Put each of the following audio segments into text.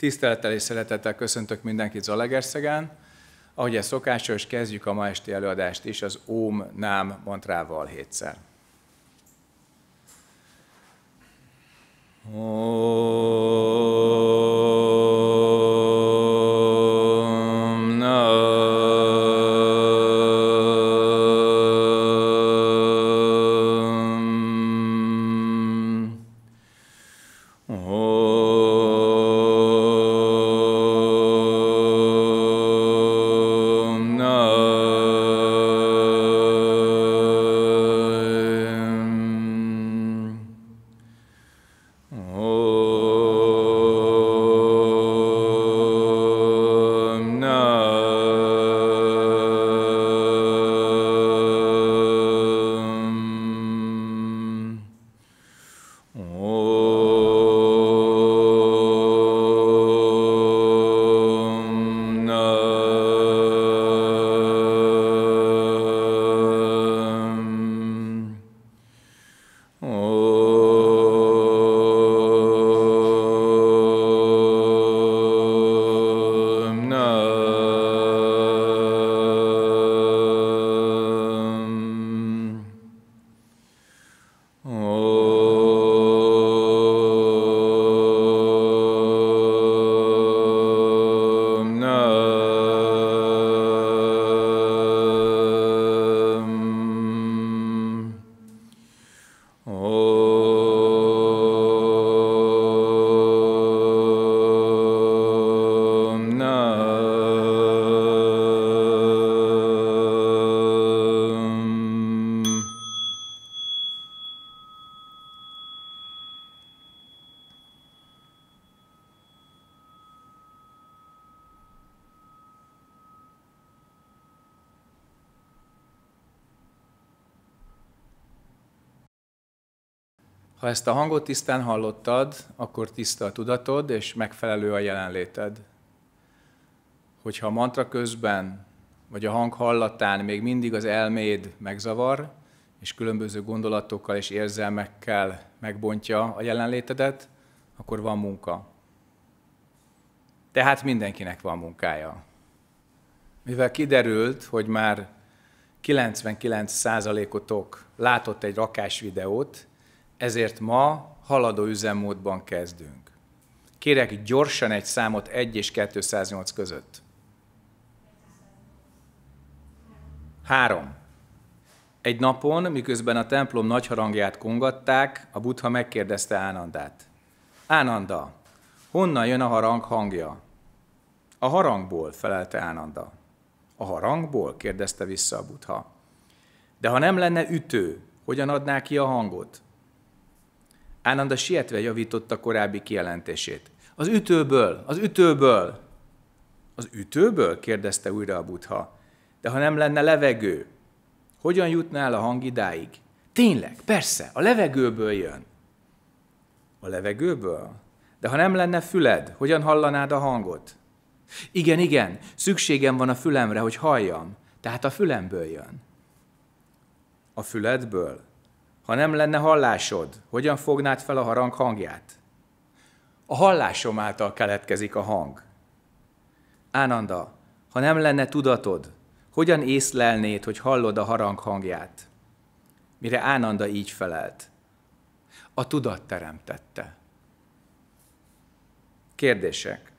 Tisztelettel és szeretettel köszöntök mindenkit Zalegerszegán. Ahogy ez szokásos, kezdjük a ma esti előadást is az Óm Nám mantrával hétszer. Oh. Oh. ezt a hangot tisztán hallottad, akkor tiszta a tudatod, és megfelelő a jelenléted. Hogyha a mantra közben, vagy a hang hallatán még mindig az elméd megzavar, és különböző gondolatokkal és érzelmekkel megbontja a jelenlétedet, akkor van munka. Tehát mindenkinek van munkája. Mivel kiderült, hogy már 99%-otok látott egy rakás videót, ezért ma haladó üzemmódban kezdünk. Kérek gyorsan egy számot 1 és 208 között. 3. Egy napon, miközben a templom nagy harangját kongatták, a buddha megkérdezte Ánandát. Ánanda, honnan jön a harang hangja? A harangból, felelte Ánanda. A harangból? kérdezte vissza a buddha. De ha nem lenne ütő, hogyan adná ki a hangot? Ánanda sietve javította korábbi kijelentését. Az ütőből, az ütőből. Az ütőből? kérdezte újra a butha. De ha nem lenne levegő, hogyan jutnál a hang idáig? Tényleg, persze, a levegőből jön. A levegőből? De ha nem lenne füled, hogyan hallanád a hangot? Igen, igen, szükségem van a fülemre, hogy halljam, tehát a fülemből jön. A füledből? Ha nem lenne hallásod, hogyan fognád fel a harang hangját? A hallásom által keletkezik a hang. Ánanda, ha nem lenne tudatod, hogyan észlelnéd, hogy hallod a harang hangját? Mire Ánanda így felelt. A tudat teremtette. Kérdések.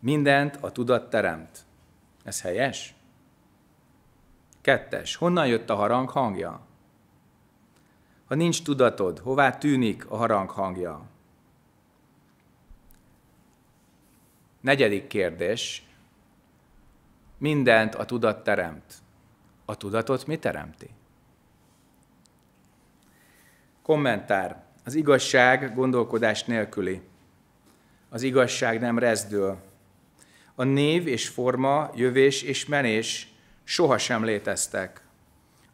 Mindent a tudat teremt. Ez helyes? Kettes. Honnan jött a harang hangja? ha nincs tudatod, hová tűnik a harang hangja? Negyedik kérdés. Mindent a tudat teremt. A tudatot mi teremti? Kommentár. Az igazság gondolkodás nélküli. Az igazság nem rezdül. A név és forma, jövés és menés sohasem léteztek.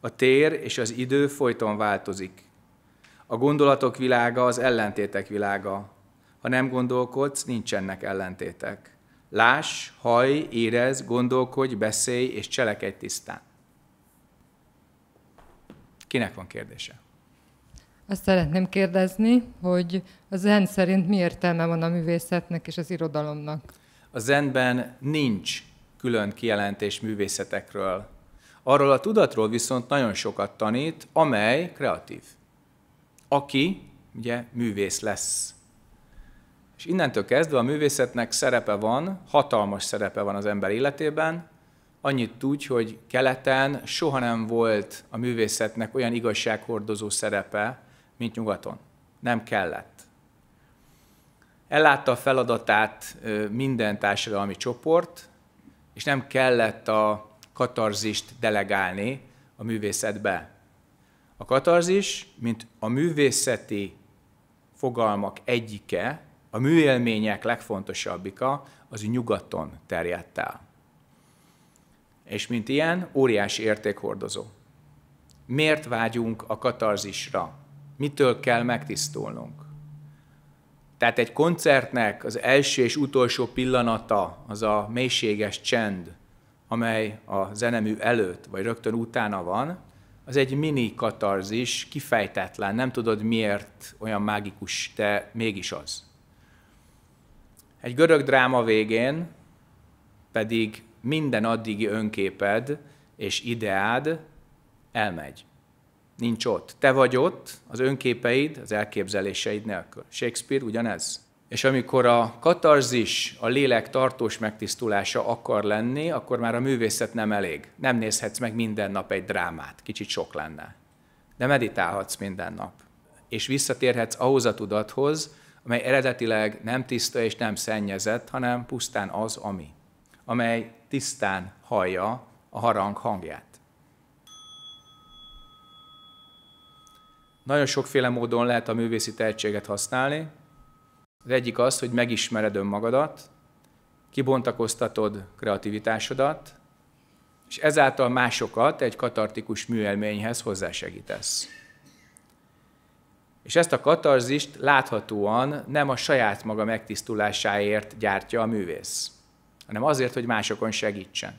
A tér és az idő folyton változik. A gondolatok világa az ellentétek világa. Ha nem gondolkodsz, nincsenek ellentétek. Láss, haj, érez, gondolkodj, beszélj és cselekedj tisztán. Kinek van kérdése? Azt szeretném kérdezni, hogy a zen szerint mi értelme van a művészetnek és az irodalomnak? A zenben nincs külön kijelentés művészetekről. Arról a tudatról viszont nagyon sokat tanít, amely kreatív aki ugye művész lesz. És innentől kezdve a művészetnek szerepe van, hatalmas szerepe van az ember életében, annyit tudj, hogy keleten soha nem volt a művészetnek olyan igazsághordozó szerepe, mint nyugaton. Nem kellett. Ellátta a feladatát minden társadalmi csoport, és nem kellett a katarzist delegálni a művészetbe. A katarzis, mint a művészeti fogalmak egyike, a műélmények legfontosabbika, az nyugaton terjedt el. És mint ilyen, óriási értékhordozó. Miért vágyunk a katarzisra? Mitől kell megtisztulnunk? Tehát egy koncertnek az első és utolsó pillanata az a mélységes csend, amely a zenemű előtt vagy rögtön utána van, az egy mini katarzis, kifejtetlen, nem tudod miért olyan mágikus, de mégis az. Egy görög dráma végén pedig minden addigi önképed és ideád elmegy. Nincs ott. Te vagy ott, az önképeid, az elképzeléseid nélkül. Shakespeare ugyanez. És amikor a katarzis, a lélek tartós megtisztulása akar lenni, akkor már a művészet nem elég. Nem nézhetsz meg minden nap egy drámát, kicsit sok lenne. De meditálhatsz minden nap. És visszatérhetsz ahhoz a tudathoz, amely eredetileg nem tiszta és nem szennyezett, hanem pusztán az, ami. Amely tisztán hallja a harang hangját. Nagyon sokféle módon lehet a művészi tehetséget használni, az egyik az, hogy megismered önmagadat, kibontakoztatod kreativitásodat, és ezáltal másokat egy katartikus műelményhez hozzásegítesz. És ezt a katarzist láthatóan nem a saját maga megtisztulásáért gyártja a művész, hanem azért, hogy másokon segítsen.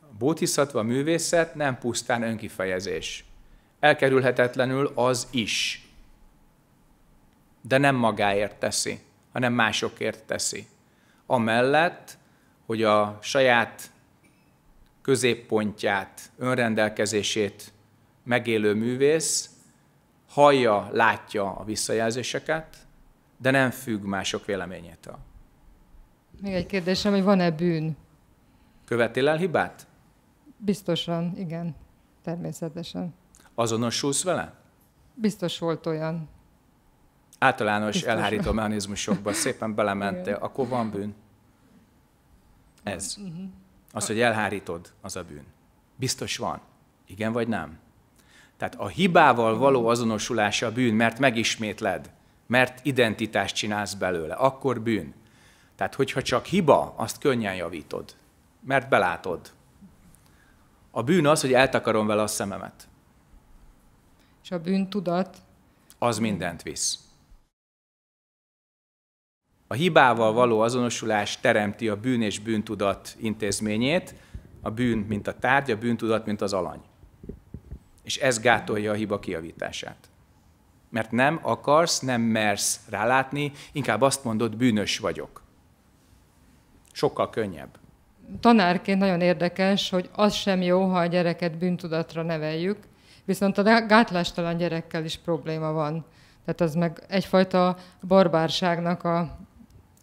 A bótiszatva művészet nem pusztán önkifejezés. Elkerülhetetlenül az is de nem magáért teszi, hanem másokért teszi. Amellett, hogy a saját középpontját, önrendelkezését megélő művész hallja, látja a visszajelzéseket, de nem függ mások véleményétől. Még egy kérdésem, hogy van-e bűn? Követél el hibát? Biztosan, igen. Természetesen. Azonosulsz vele? Biztos volt olyan általános Biztos. elhárító mechanizmusokba szépen belementél, akkor van bűn. Ez. Mhm. Az, hogy elhárítod, az a bűn. Biztos van. Igen vagy nem? Tehát a hibával való azonosulása a bűn, mert megismétled, mert identitást csinálsz belőle, akkor bűn. Tehát, hogyha csak hiba, azt könnyen javítod, mert belátod. A bűn az, hogy eltakarom vele a szememet. És a bűntudat? Az mindent visz. A hibával való azonosulás teremti a bűn és bűntudat intézményét, a bűn, mint a tárgy, a bűntudat, mint az alany. És ez gátolja a hiba kiavítását. Mert nem akarsz, nem mersz rálátni, inkább azt mondod, bűnös vagyok. Sokkal könnyebb. Tanárként nagyon érdekes, hogy az sem jó, ha a gyereket bűntudatra neveljük, viszont a gátlástalan gyerekkel is probléma van. Tehát az meg egyfajta barbárságnak a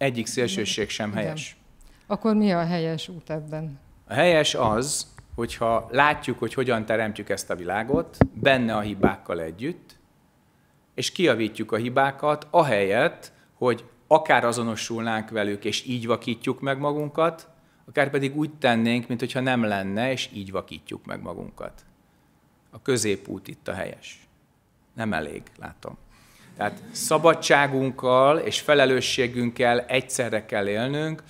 egyik szélsőség sem helyes. Igen. Akkor mi a helyes út ebben? A helyes az, hogyha látjuk, hogy hogyan teremtjük ezt a világot, benne a hibákkal együtt, és kiavítjuk a hibákat, ahelyett, hogy akár azonosulnánk velük, és így vakítjuk meg magunkat, akár pedig úgy tennénk, mintha nem lenne, és így vakítjuk meg magunkat. A középút itt a helyes. Nem elég, látom. Tehát szabadságunkkal és felelősségünkkel egyszerre kell élnünk.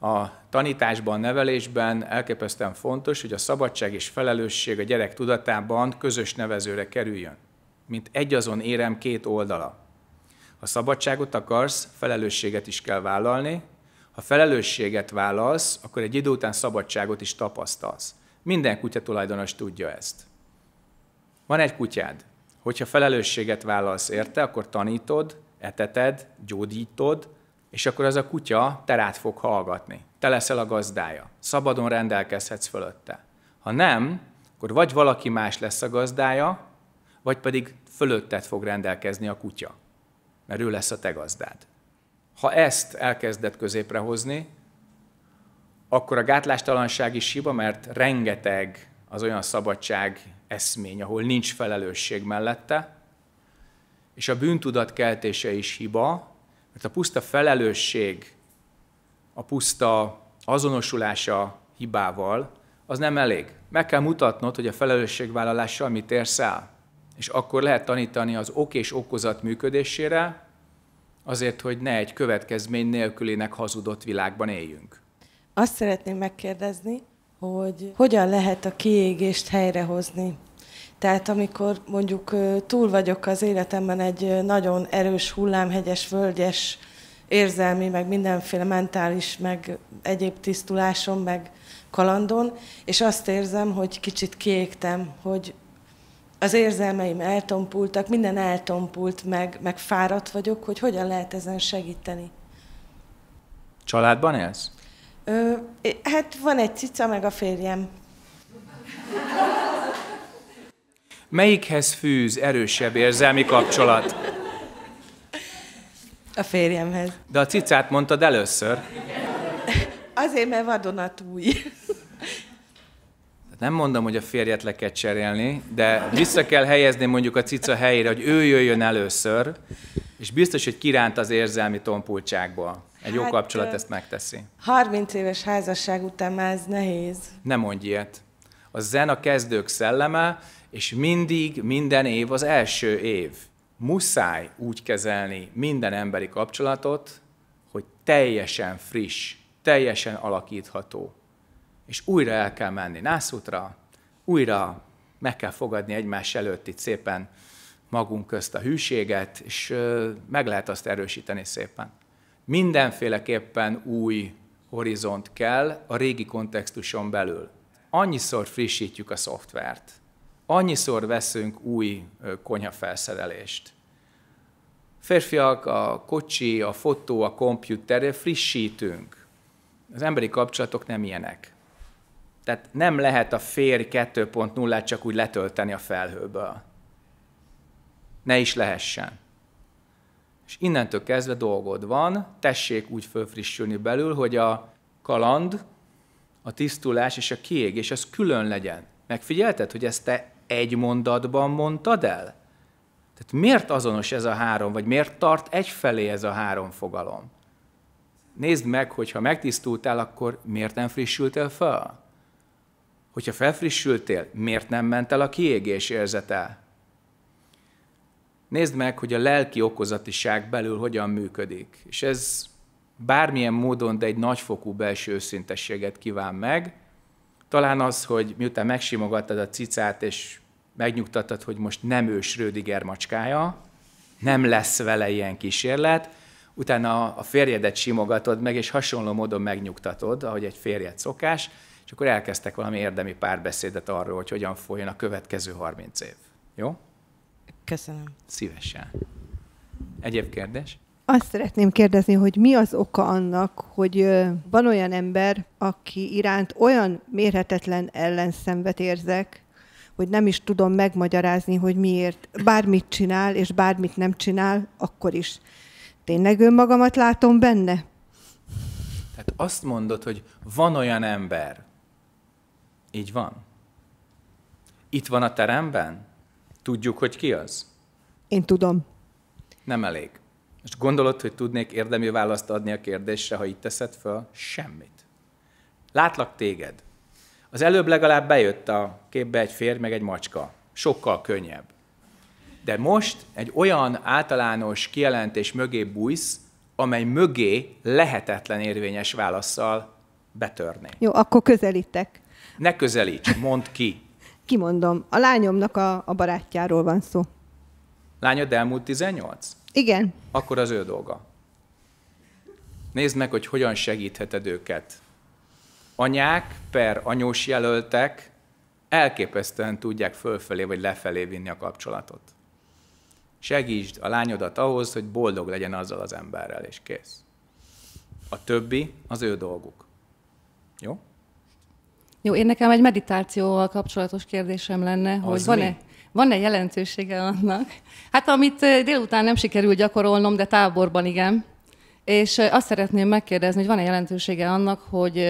A tanításban, nevelésben elképesztően fontos, hogy a szabadság és felelősség a gyerek tudatában közös nevezőre kerüljön. Mint egyazon érem két oldala. Ha szabadságot akarsz, felelősséget is kell vállalni. Ha felelősséget vállalsz, akkor egy idő után szabadságot is tapasztalsz. Minden kutya tulajdonos tudja ezt. Van egy kutyád, hogyha felelősséget vállalsz érte, akkor tanítod, eteted, gyógyítod, és akkor az a kutya terát fog hallgatni. Te leszel a gazdája. Szabadon rendelkezhetsz fölötte. Ha nem, akkor vagy valaki más lesz a gazdája, vagy pedig fölötted fog rendelkezni a kutya, mert ő lesz a te gazdád. Ha ezt elkezded középre hozni, akkor a gátlástalanság is hiba, mert rengeteg az olyan szabadság eszmény, ahol nincs felelősség mellette, és a bűntudat keltése is hiba, mert a puszta felelősség, a puszta azonosulása hibával, az nem elég. Meg kell mutatnod, hogy a felelősségvállalással mit érsz el. És akkor lehet tanítani az ok és okozat működésére, azért, hogy ne egy következmény nélkülének hazudott világban éljünk. Azt szeretném megkérdezni, hogy hogyan lehet a kiégést helyrehozni. Tehát amikor mondjuk túl vagyok az életemben egy nagyon erős hullámhegyes, völgyes érzelmi, meg mindenféle mentális, meg egyéb tisztuláson, meg kalandon, és azt érzem, hogy kicsit kiégtem, hogy az érzelmeim eltompultak, minden eltompult, meg, meg fáradt vagyok, hogy hogyan lehet ezen segíteni. Családban élsz? Ö, hát van egy cica, meg a férjem. Melyikhez fűz erősebb érzelmi kapcsolat? A férjemhez. De a cicát mondtad először. Azért, mert vadonatúj. Hát nem mondom, hogy a férjet le kell cserélni, de vissza kell helyezni mondjuk a cica helyére, hogy ő jöjjön először, és biztos, hogy kiránt az érzelmi tompultságból. Egy hát, jó kapcsolat ezt megteszi. 30 éves házasság után már ez nehéz. Ne mondj ilyet. A zen a kezdők szelleme, és mindig, minden év az első év. Muszáj úgy kezelni minden emberi kapcsolatot, hogy teljesen friss, teljesen alakítható. És újra el kell menni nászútra, újra meg kell fogadni egymás előtt itt szépen magunk közt a hűséget, és meg lehet azt erősíteni szépen. Mindenféleképpen új horizont kell a régi kontextuson belül. Annyiszor frissítjük a szoftvert, annyiszor veszünk új konyhafelszerelést. Férfiak, a kocsi, a fotó, a kompjúterre frissítünk. Az emberi kapcsolatok nem ilyenek. Tehát nem lehet a férj 2.0-át csak úgy letölteni a felhőből ne is lehessen. És innentől kezdve dolgod van, tessék úgy fölfrissülni belül, hogy a kaland, a tisztulás és a kiégés, az külön legyen. Megfigyelted, hogy ezt te egy mondatban mondtad el? Tehát miért azonos ez a három, vagy miért tart egyfelé ez a három fogalom? Nézd meg, hogy ha megtisztultál, akkor miért nem frissültél fel? Hogyha felfrissültél, miért nem ment el a kiégés érzete? Nézd meg, hogy a lelki okozatiság belül hogyan működik. És ez bármilyen módon, de egy nagyfokú belső őszintességet kíván meg. Talán az, hogy miután megsimogattad a cicát, és megnyugtattad, hogy most nem ő Schrödinger macskája, nem lesz vele ilyen kísérlet, utána a férjedet simogatod meg, és hasonló módon megnyugtatod, ahogy egy férjed szokás, és akkor elkezdtek valami érdemi párbeszédet arról, hogy hogyan folyjon a következő 30 év. Jó? Köszönöm. Szívesen. Egyéb kérdés? Azt szeretném kérdezni, hogy mi az oka annak, hogy van olyan ember, aki iránt olyan mérhetetlen ellenszenvet érzek, hogy nem is tudom megmagyarázni, hogy miért bármit csinál, és bármit nem csinál, akkor is. Tényleg önmagamat látom benne? Tehát azt mondod, hogy van olyan ember. Így van. Itt van a teremben? Tudjuk, hogy ki az? Én tudom. Nem elég. És gondolod, hogy tudnék érdemi választ adni a kérdésre, ha itt teszed fel Semmit. Látlak téged. Az előbb legalább bejött a képbe egy férj, meg egy macska. Sokkal könnyebb. De most egy olyan általános kijelentés mögé bújsz, amely mögé lehetetlen érvényes válaszsal betörni. Jó, akkor közelítek. Ne közelíts, mondd ki kimondom, a lányomnak a, a barátjáról van szó. Lányod elmúlt 18? Igen. Akkor az ő dolga. Nézd meg, hogy hogyan segítheted őket. Anyák per anyós jelöltek elképesztően tudják fölfelé vagy lefelé vinni a kapcsolatot. Segítsd a lányodat ahhoz, hogy boldog legyen azzal az emberrel, és kész. A többi az ő dolguk. Jó? Jó, én nekem egy meditációval kapcsolatos kérdésem lenne, Az hogy van-e, van-e jelentősége annak? Hát amit délután nem sikerül gyakorolnom, de táborban igen. És azt szeretném megkérdezni, hogy van-e jelentősége annak, hogy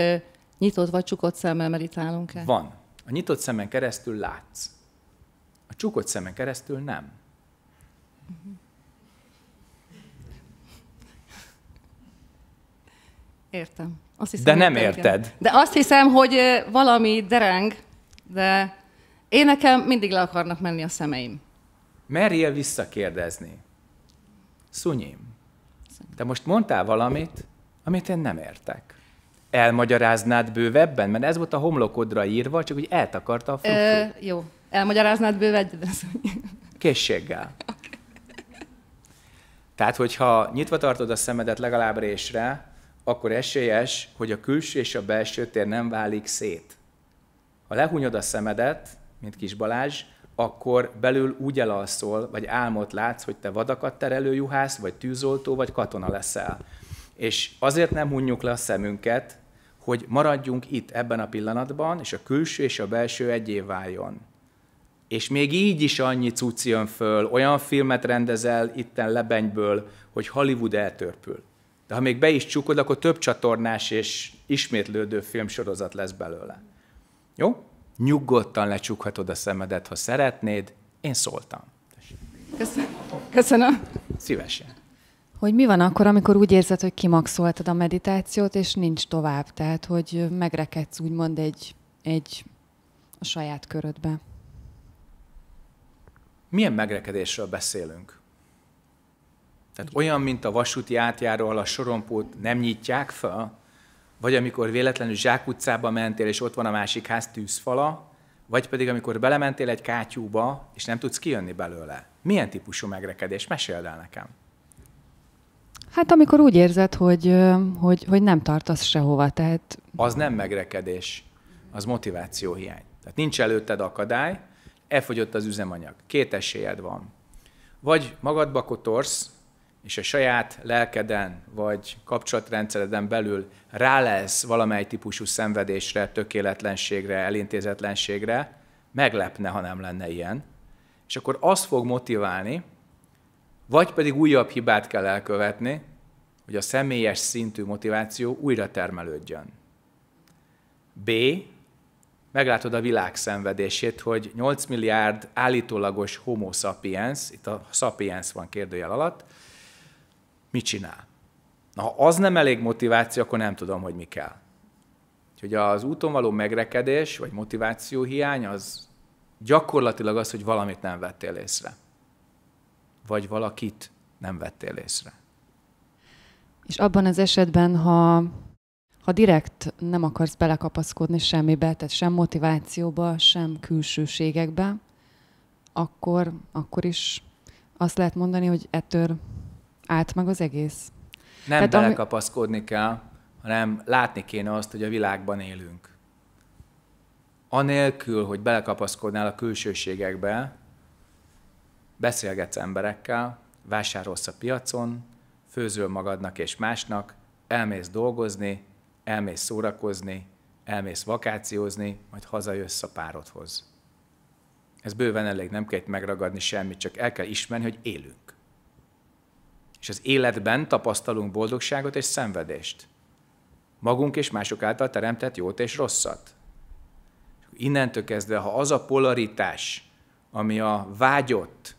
nyitott vagy csukott szemmel meditálunk-e? Van. A nyitott szemen keresztül látsz. A csukott szemen keresztül nem. Értem. Azt hiszem, de nem érted. érted. De azt hiszem, hogy valami dereng, de én nekem mindig le akarnak menni a szemeim. Merjél visszakérdezni. Szunyim, te most mondtál valamit, amit én nem értek. Elmagyaráznád bővebben? Mert ez volt a homlokodra írva, csak úgy eltakarta a fruktúr. jó. Elmagyaráznád bővebben? Készséggel. Okay. Tehát, hogyha nyitva tartod a szemedet legalább résre, akkor esélyes, hogy a külső és a belső tér nem válik szét. Ha lehunyod a szemedet, mint kis Balázs, akkor belül úgy elalszol, vagy álmot látsz, hogy te vadakat terelő juhász, vagy tűzoltó, vagy katona leszel. És azért nem hunjuk le a szemünket, hogy maradjunk itt ebben a pillanatban, és a külső és a belső egyé váljon. És még így is annyi cucc jön föl, olyan filmet rendezel itten lebenyből, hogy Hollywood eltörpül de ha még be is csukod, akkor több csatornás és ismétlődő filmsorozat lesz belőle. Jó? Nyugodtan lecsukhatod a szemedet, ha szeretnéd. Én szóltam. Köszönöm. Köszönöm. Szívesen. Hogy mi van akkor, amikor úgy érzed, hogy kimaxoltad a meditációt, és nincs tovább? Tehát, hogy megrekedsz úgymond egy, egy a saját körödbe. Milyen megrekedésről beszélünk? Tehát olyan, mint a vasúti átjáró, ahol a sorompót nem nyitják fel, vagy amikor véletlenül Zsák utcába mentél, és ott van a másik ház tűzfala, vagy pedig amikor belementél egy kátyúba, és nem tudsz kijönni belőle. Milyen típusú megrekedés? Meséld el nekem. Hát amikor úgy érzed, hogy, hogy, hogy nem tartasz sehova, tehát... Az nem megrekedés, az motiváció hiány. Tehát nincs előtted akadály, elfogyott az üzemanyag. Két esélyed van. Vagy magadba kotorsz, és a saját lelkeden vagy kapcsolatrendszereden belül rá lesz valamely típusú szenvedésre, tökéletlenségre, elintézetlenségre, meglepne, ha nem lenne ilyen, és akkor az fog motiválni, vagy pedig újabb hibát kell elkövetni, hogy a személyes szintű motiváció újra termelődjön. B. Meglátod a világ szenvedését, hogy 8 milliárd állítólagos homo sapiens, itt a sapiens van kérdőjel alatt, mit csinál. Na, ha az nem elég motiváció, akkor nem tudom, hogy mi kell. Úgyhogy az úton való megrekedés, vagy motiváció hiány, az gyakorlatilag az, hogy valamit nem vettél észre. Vagy valakit nem vettél észre. És abban az esetben, ha, ha direkt nem akarsz belekapaszkodni semmibe, tehát sem motivációba, sem külsőségekbe, akkor, akkor is azt lehet mondani, hogy ettől meg az egész. Nem Tehát belekapaszkodni ami... kell, hanem látni kéne azt, hogy a világban élünk. Anélkül, hogy belekapaszkodnál a külsőségekbe, beszélgetsz emberekkel, vásárolsz a piacon, főzöl magadnak és másnak, elmész dolgozni, elmész szórakozni, elmész vakációzni, majd hazajössz a párodhoz. Ez bőven elég, nem kell itt megragadni semmit, csak el kell ismerni, hogy élünk. És az életben tapasztalunk boldogságot és szenvedést. Magunk és mások által teremtett jót és rosszat. Innentől kezdve, ha az a polaritás, ami a vágyott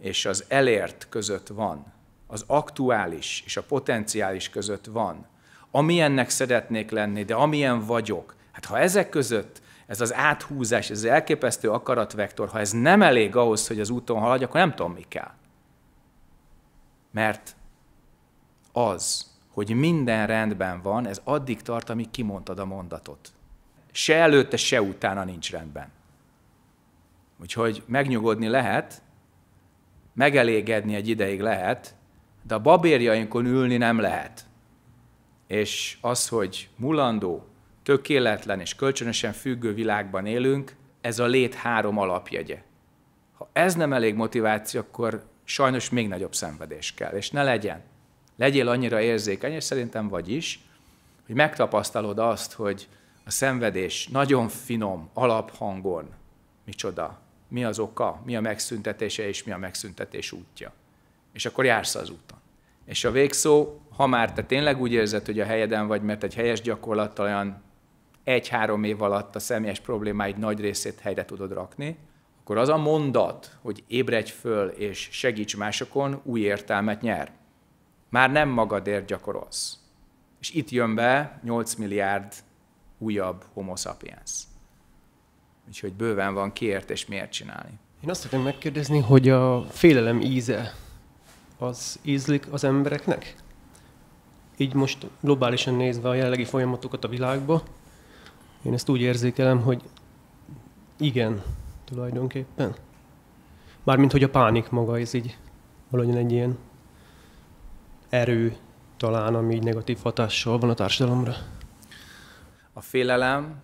és az elért között van, az aktuális és a potenciális között van, amilyennek szeretnék lenni, de amilyen vagyok, hát ha ezek között ez az áthúzás, ez az elképesztő akaratvektor, ha ez nem elég ahhoz, hogy az úton haladj, akkor nem tudom, mi kell. Mert az, hogy minden rendben van, ez addig tart, amíg kimondtad a mondatot. Se előtte, se utána nincs rendben. Úgyhogy megnyugodni lehet, megelégedni egy ideig lehet, de a babérjainkon ülni nem lehet. És az, hogy mulandó, tökéletlen és kölcsönösen függő világban élünk, ez a lét három alapjegye. Ha ez nem elég motiváció, akkor sajnos még nagyobb szenvedés kell. És ne legyen. Legyél annyira érzékeny, és szerintem vagy is, hogy megtapasztalod azt, hogy a szenvedés nagyon finom, alaphangon, micsoda, mi az oka, mi a megszüntetése, és mi a megszüntetés útja. És akkor jársz az úton. És a végszó, ha már te tényleg úgy érzed, hogy a helyeden vagy, mert egy helyes gyakorlattal olyan egy-három év alatt a személyes problémáid nagy részét helyre tudod rakni, akkor az a mondat, hogy ébredj föl és segíts másokon, új értelmet nyer. Már nem magadért gyakorolsz. És itt jön be 8 milliárd újabb homo sapiens. Úgyhogy bőven van kiért és miért csinálni. Én azt akarom megkérdezni, hogy a félelem íze az ízlik az embereknek? Így most globálisan nézve a jelenlegi folyamatokat a világba, én ezt úgy érzékelem, hogy igen, tulajdonképpen. Mármint, hogy a pánik maga, ez így valahogyan egy ilyen erő talán, ami így negatív hatással van a társadalomra. A félelem,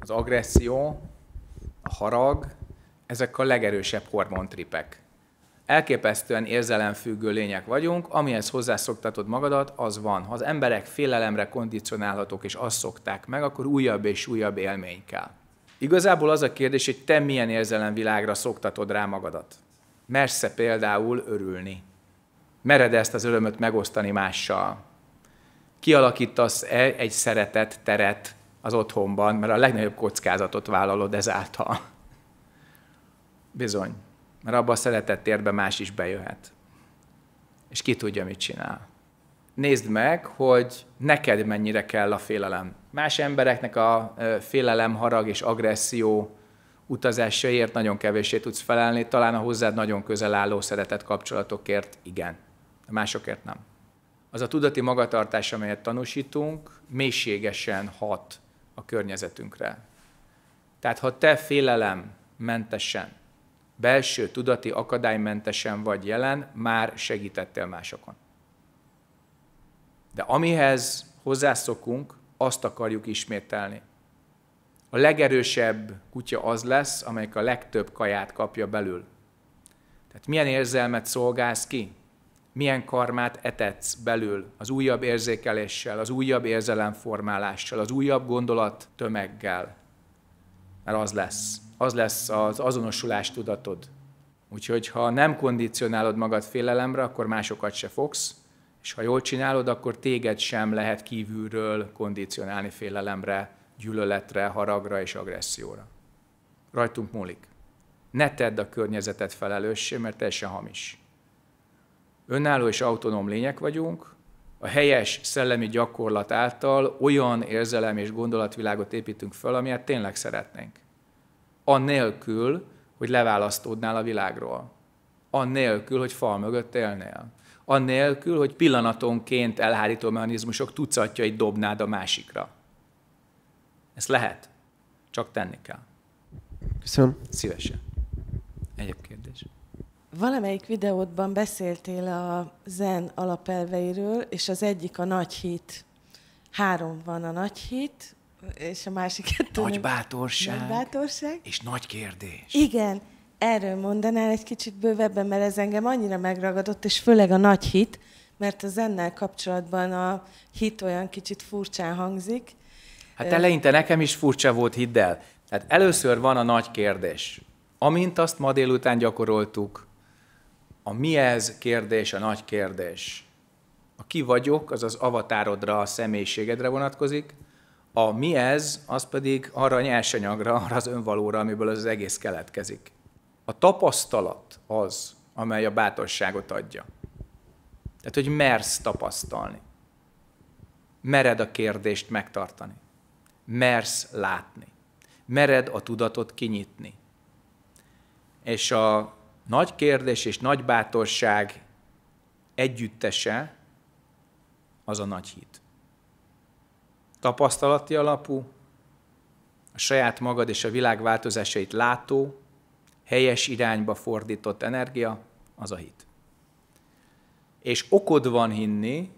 az agresszió, a harag, ezek a legerősebb hormontripek. Elképesztően érzelemfüggő lények vagyunk, amihez hozzászoktatod magadat, az van. Ha az emberek félelemre kondicionálhatók és azt szokták meg, akkor újabb és újabb élmény kell. Igazából az a kérdés, hogy te milyen érzelemvilágra szoktatod rá magadat. Mersz-e például örülni? Mered ezt az örömöt megosztani mással? Kialakítasz-e egy szeretet teret az otthonban, mert a legnagyobb kockázatot vállalod ezáltal? Bizony, mert abba a szeretett térbe más is bejöhet. És ki tudja, mit csinál nézd meg, hogy neked mennyire kell a félelem. Más embereknek a félelem, harag és agresszió utazásaiért nagyon kevéssé tudsz felelni, talán a hozzád nagyon közel álló szeretett kapcsolatokért igen, a másokért nem. Az a tudati magatartás, amelyet tanúsítunk, mélységesen hat a környezetünkre. Tehát ha te félelem mentesen, belső tudati akadálymentesen vagy jelen, már segítettél másokon. De amihez hozzászokunk, azt akarjuk ismételni. A legerősebb kutya az lesz, amelyik a legtöbb kaját kapja belül. Tehát milyen érzelmet szolgálsz ki? Milyen karmát etetsz belül az újabb érzékeléssel, az újabb érzelemformálással, az újabb gondolat tömeggel? Mert az lesz. Az lesz az azonosulás tudatod. Úgyhogy ha nem kondicionálod magad félelemre, akkor másokat se fogsz, és ha jól csinálod, akkor téged sem lehet kívülről kondicionálni félelemre, gyűlöletre, haragra és agresszióra. Rajtunk múlik. Ne tedd a környezetet felelőssé, mert teljesen hamis. Önálló és autonóm lények vagyunk, a helyes szellemi gyakorlat által olyan érzelem és gondolatvilágot építünk fel, amilyet hát tényleg szeretnénk. Annélkül, hogy leválasztódnál a világról. Annélkül, hogy fal mögött élnél annélkül, hogy pillanatonként elhárító mechanizmusok tucatjait dobnád a másikra. Ez lehet, csak tenni kell. Köszönöm. Szívesen. Egyéb kérdés. Valamelyik videódban beszéltél a zen alapelveiről, és az egyik a nagy hit. Három van a nagy hit, és a másik kettő. Nagy bátorság. Nagy bátorság. És nagy kérdés. Igen. Erről mondanál egy kicsit bővebben, mert ez engem annyira megragadott, és főleg a nagy hit, mert az ennel kapcsolatban a hit olyan kicsit furcsán hangzik. Hát eleinte nekem is furcsa volt, hidd el. Hát először van a nagy kérdés. Amint azt ma délután gyakoroltuk, a mi ez kérdés, a nagy kérdés. A ki vagyok, az az avatárodra, a személyiségedre vonatkozik, a mi ez, az pedig arra a nyersanyagra, arra az önvalóra, amiből az egész keletkezik a tapasztalat az, amely a bátorságot adja. Tehát, hogy mersz tapasztalni. Mered a kérdést megtartani. Mersz látni. Mered a tudatot kinyitni. És a nagy kérdés és nagy bátorság együttese az a nagy hit. Tapasztalati alapú, a saját magad és a világ változásait látó, helyes irányba fordított energia, az a hit. És okod van hinni,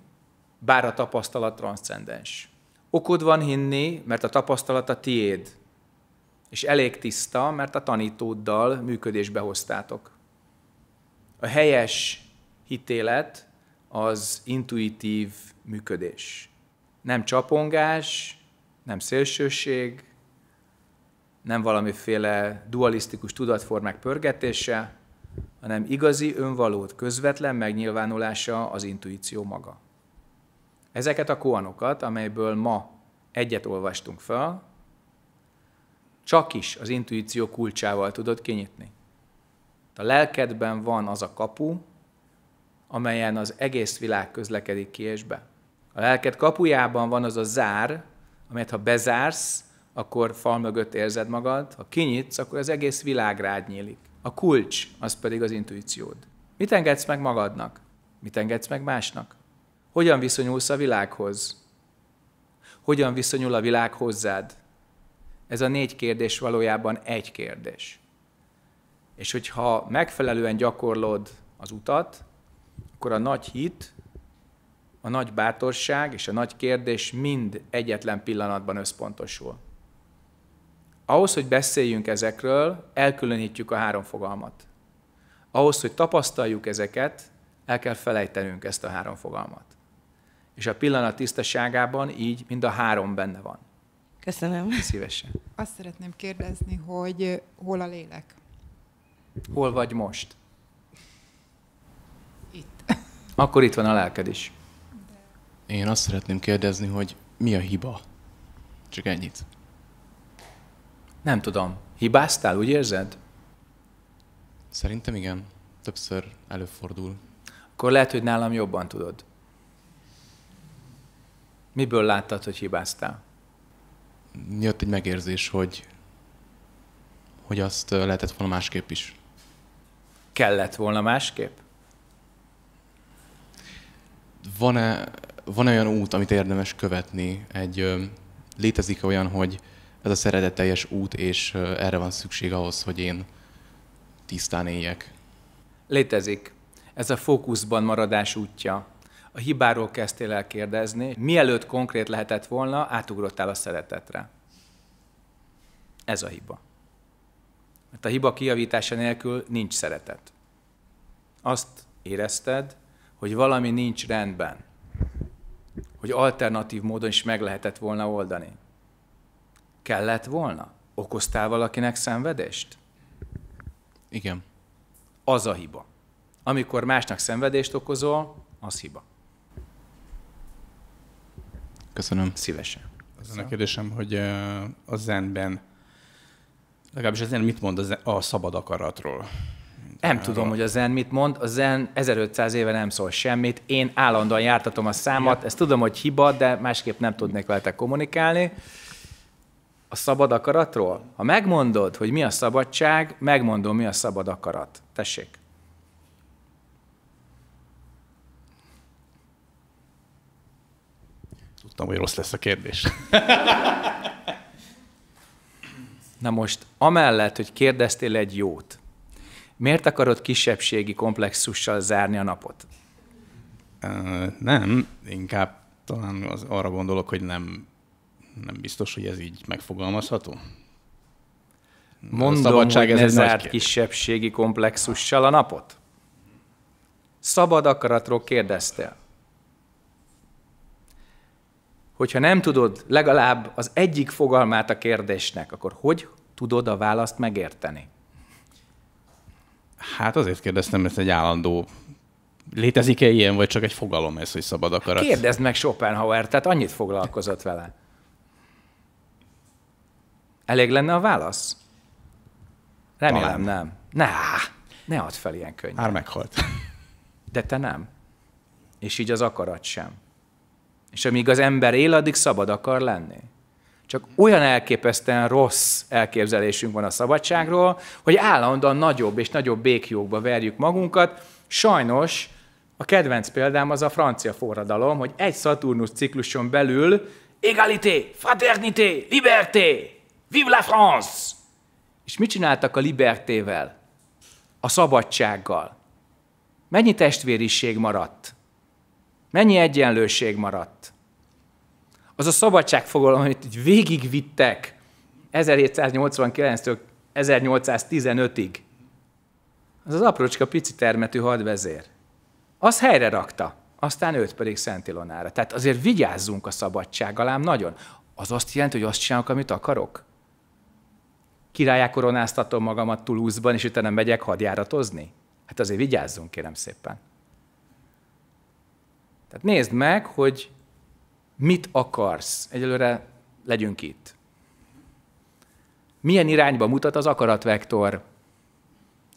bár a tapasztalat transzcendens. Okod van hinni, mert a tapasztalat a tiéd, és elég tiszta, mert a tanítóddal működésbe hoztátok. A helyes hitélet az intuitív működés. Nem csapongás, nem szélsőség, nem valamiféle dualisztikus tudatformák pörgetése, hanem igazi önvalót közvetlen megnyilvánulása az intuíció maga. Ezeket a koanokat, amelyből ma egyet olvastunk fel, csak is az intuíció kulcsával tudod kinyitni. A lelkedben van az a kapu, amelyen az egész világ közlekedik ki és be. A lelked kapujában van az a zár, amelyet ha bezársz, akkor fal mögött érzed magad, ha kinyitsz, akkor az egész világ rád nyílik. A kulcs, az pedig az intuíciód. Mit engedsz meg magadnak? Mit engedsz meg másnak? Hogyan viszonyulsz a világhoz? Hogyan viszonyul a világ hozzád? Ez a négy kérdés valójában egy kérdés. És hogyha megfelelően gyakorlod az utat, akkor a nagy hit, a nagy bátorság és a nagy kérdés mind egyetlen pillanatban összpontosul ahhoz, hogy beszéljünk ezekről, elkülönítjük a három fogalmat. Ahhoz, hogy tapasztaljuk ezeket, el kell felejtenünk ezt a három fogalmat. És a pillanat tisztaságában így mind a három benne van. Köszönöm. Szívesen. Azt szeretném kérdezni, hogy eh, hol a lélek? Hol vagy most? Itt. Akkor itt van a lelked is. Én azt szeretném kérdezni, hogy mi a hiba? Csak ennyit. Nem tudom. Hibáztál, úgy érzed? Szerintem igen. Többször előfordul. Akkor lehet, hogy nálam jobban tudod. Miből láttad, hogy hibáztál? Jött egy megérzés, hogy, hogy azt lehetett volna másképp is. Kellett volna másképp? Van-e, van olyan út, amit érdemes követni? Egy, létezik olyan, hogy ez a szeretetteljes út, és erre van szükség ahhoz, hogy én tisztán éljek. Létezik. Ez a fókuszban maradás útja. A hibáról kezdtél el kérdezni, mielőtt konkrét lehetett volna, átugrottál a szeretetre. Ez a hiba. Mert a hiba kiavítása nélkül nincs szeretet. Azt érezted, hogy valami nincs rendben, hogy alternatív módon is meg lehetett volna oldani. Kellett volna? Okoztál valakinek szenvedést? Igen. Az a hiba. Amikor másnak szenvedést okozol, az hiba. Köszönöm. Szívesen. Az a kérdésem, hogy a zenben, legalábbis a zen mit mond a, zen, a szabad akaratról? Nem tudom, hogy a zen mit mond. A zen 1500 éve nem szól semmit. Én állandóan jártatom a számat. Ezt tudom, hogy hiba, de másképp nem tudnék veletek kommunikálni a szabad akaratról? Ha megmondod, hogy mi a szabadság, megmondom, mi a szabad akarat. Tessék. Tudtam, hogy rossz lesz a kérdés. Na most, amellett, hogy kérdeztél egy jót, miért akarod kisebbségi komplexussal zárni a napot? nem, inkább talán az, arra gondolok, hogy nem nem biztos, hogy ez így megfogalmazható. Mondom, a szabadság hogy ez ne zárt kisebbségi komplexussal a napot. Szabad akaratról kérdeztél. Hogyha nem tudod legalább az egyik fogalmát a kérdésnek, akkor hogy tudod a választ megérteni? Hát azért kérdeztem, mert egy állandó Létezik-e ilyen, vagy csak egy fogalom ez, hogy szabad akarat? Kérdezd meg Schopenhauer, tehát annyit foglalkozott vele. Elég lenne a válasz? Remélem Talán. nem. Ne, ne add fel ilyen könnyen. Már meghalt. De te nem. És így az akarat sem. És amíg az ember él, addig szabad akar lenni. Csak olyan elképesztően rossz elképzelésünk van a szabadságról, hogy állandóan nagyobb és nagyobb békjókba verjük magunkat. Sajnos a kedvenc példám az a francia forradalom, hogy egy Saturnus cikluson belül égalité, fraternité, liberté, Vive la France! És mit csináltak a libertével? A szabadsággal? Mennyi testvériség maradt? Mennyi egyenlőség maradt? Az a szabadságfogalom, amit végigvittek 1789-től 1815-ig, az az aprócska pici termetű hadvezér. Az helyre rakta, aztán őt pedig Szent Ilonára. Tehát azért vigyázzunk a szabadsággal, ám nagyon. Az azt jelenti, hogy azt csinálok, amit akarok? királyá koronáztatom magamat Toulouse-ban, és utána megyek hadjáratozni? Hát azért vigyázzunk, kérem szépen. Tehát nézd meg, hogy mit akarsz. Egyelőre legyünk itt. Milyen irányba mutat az akaratvektor?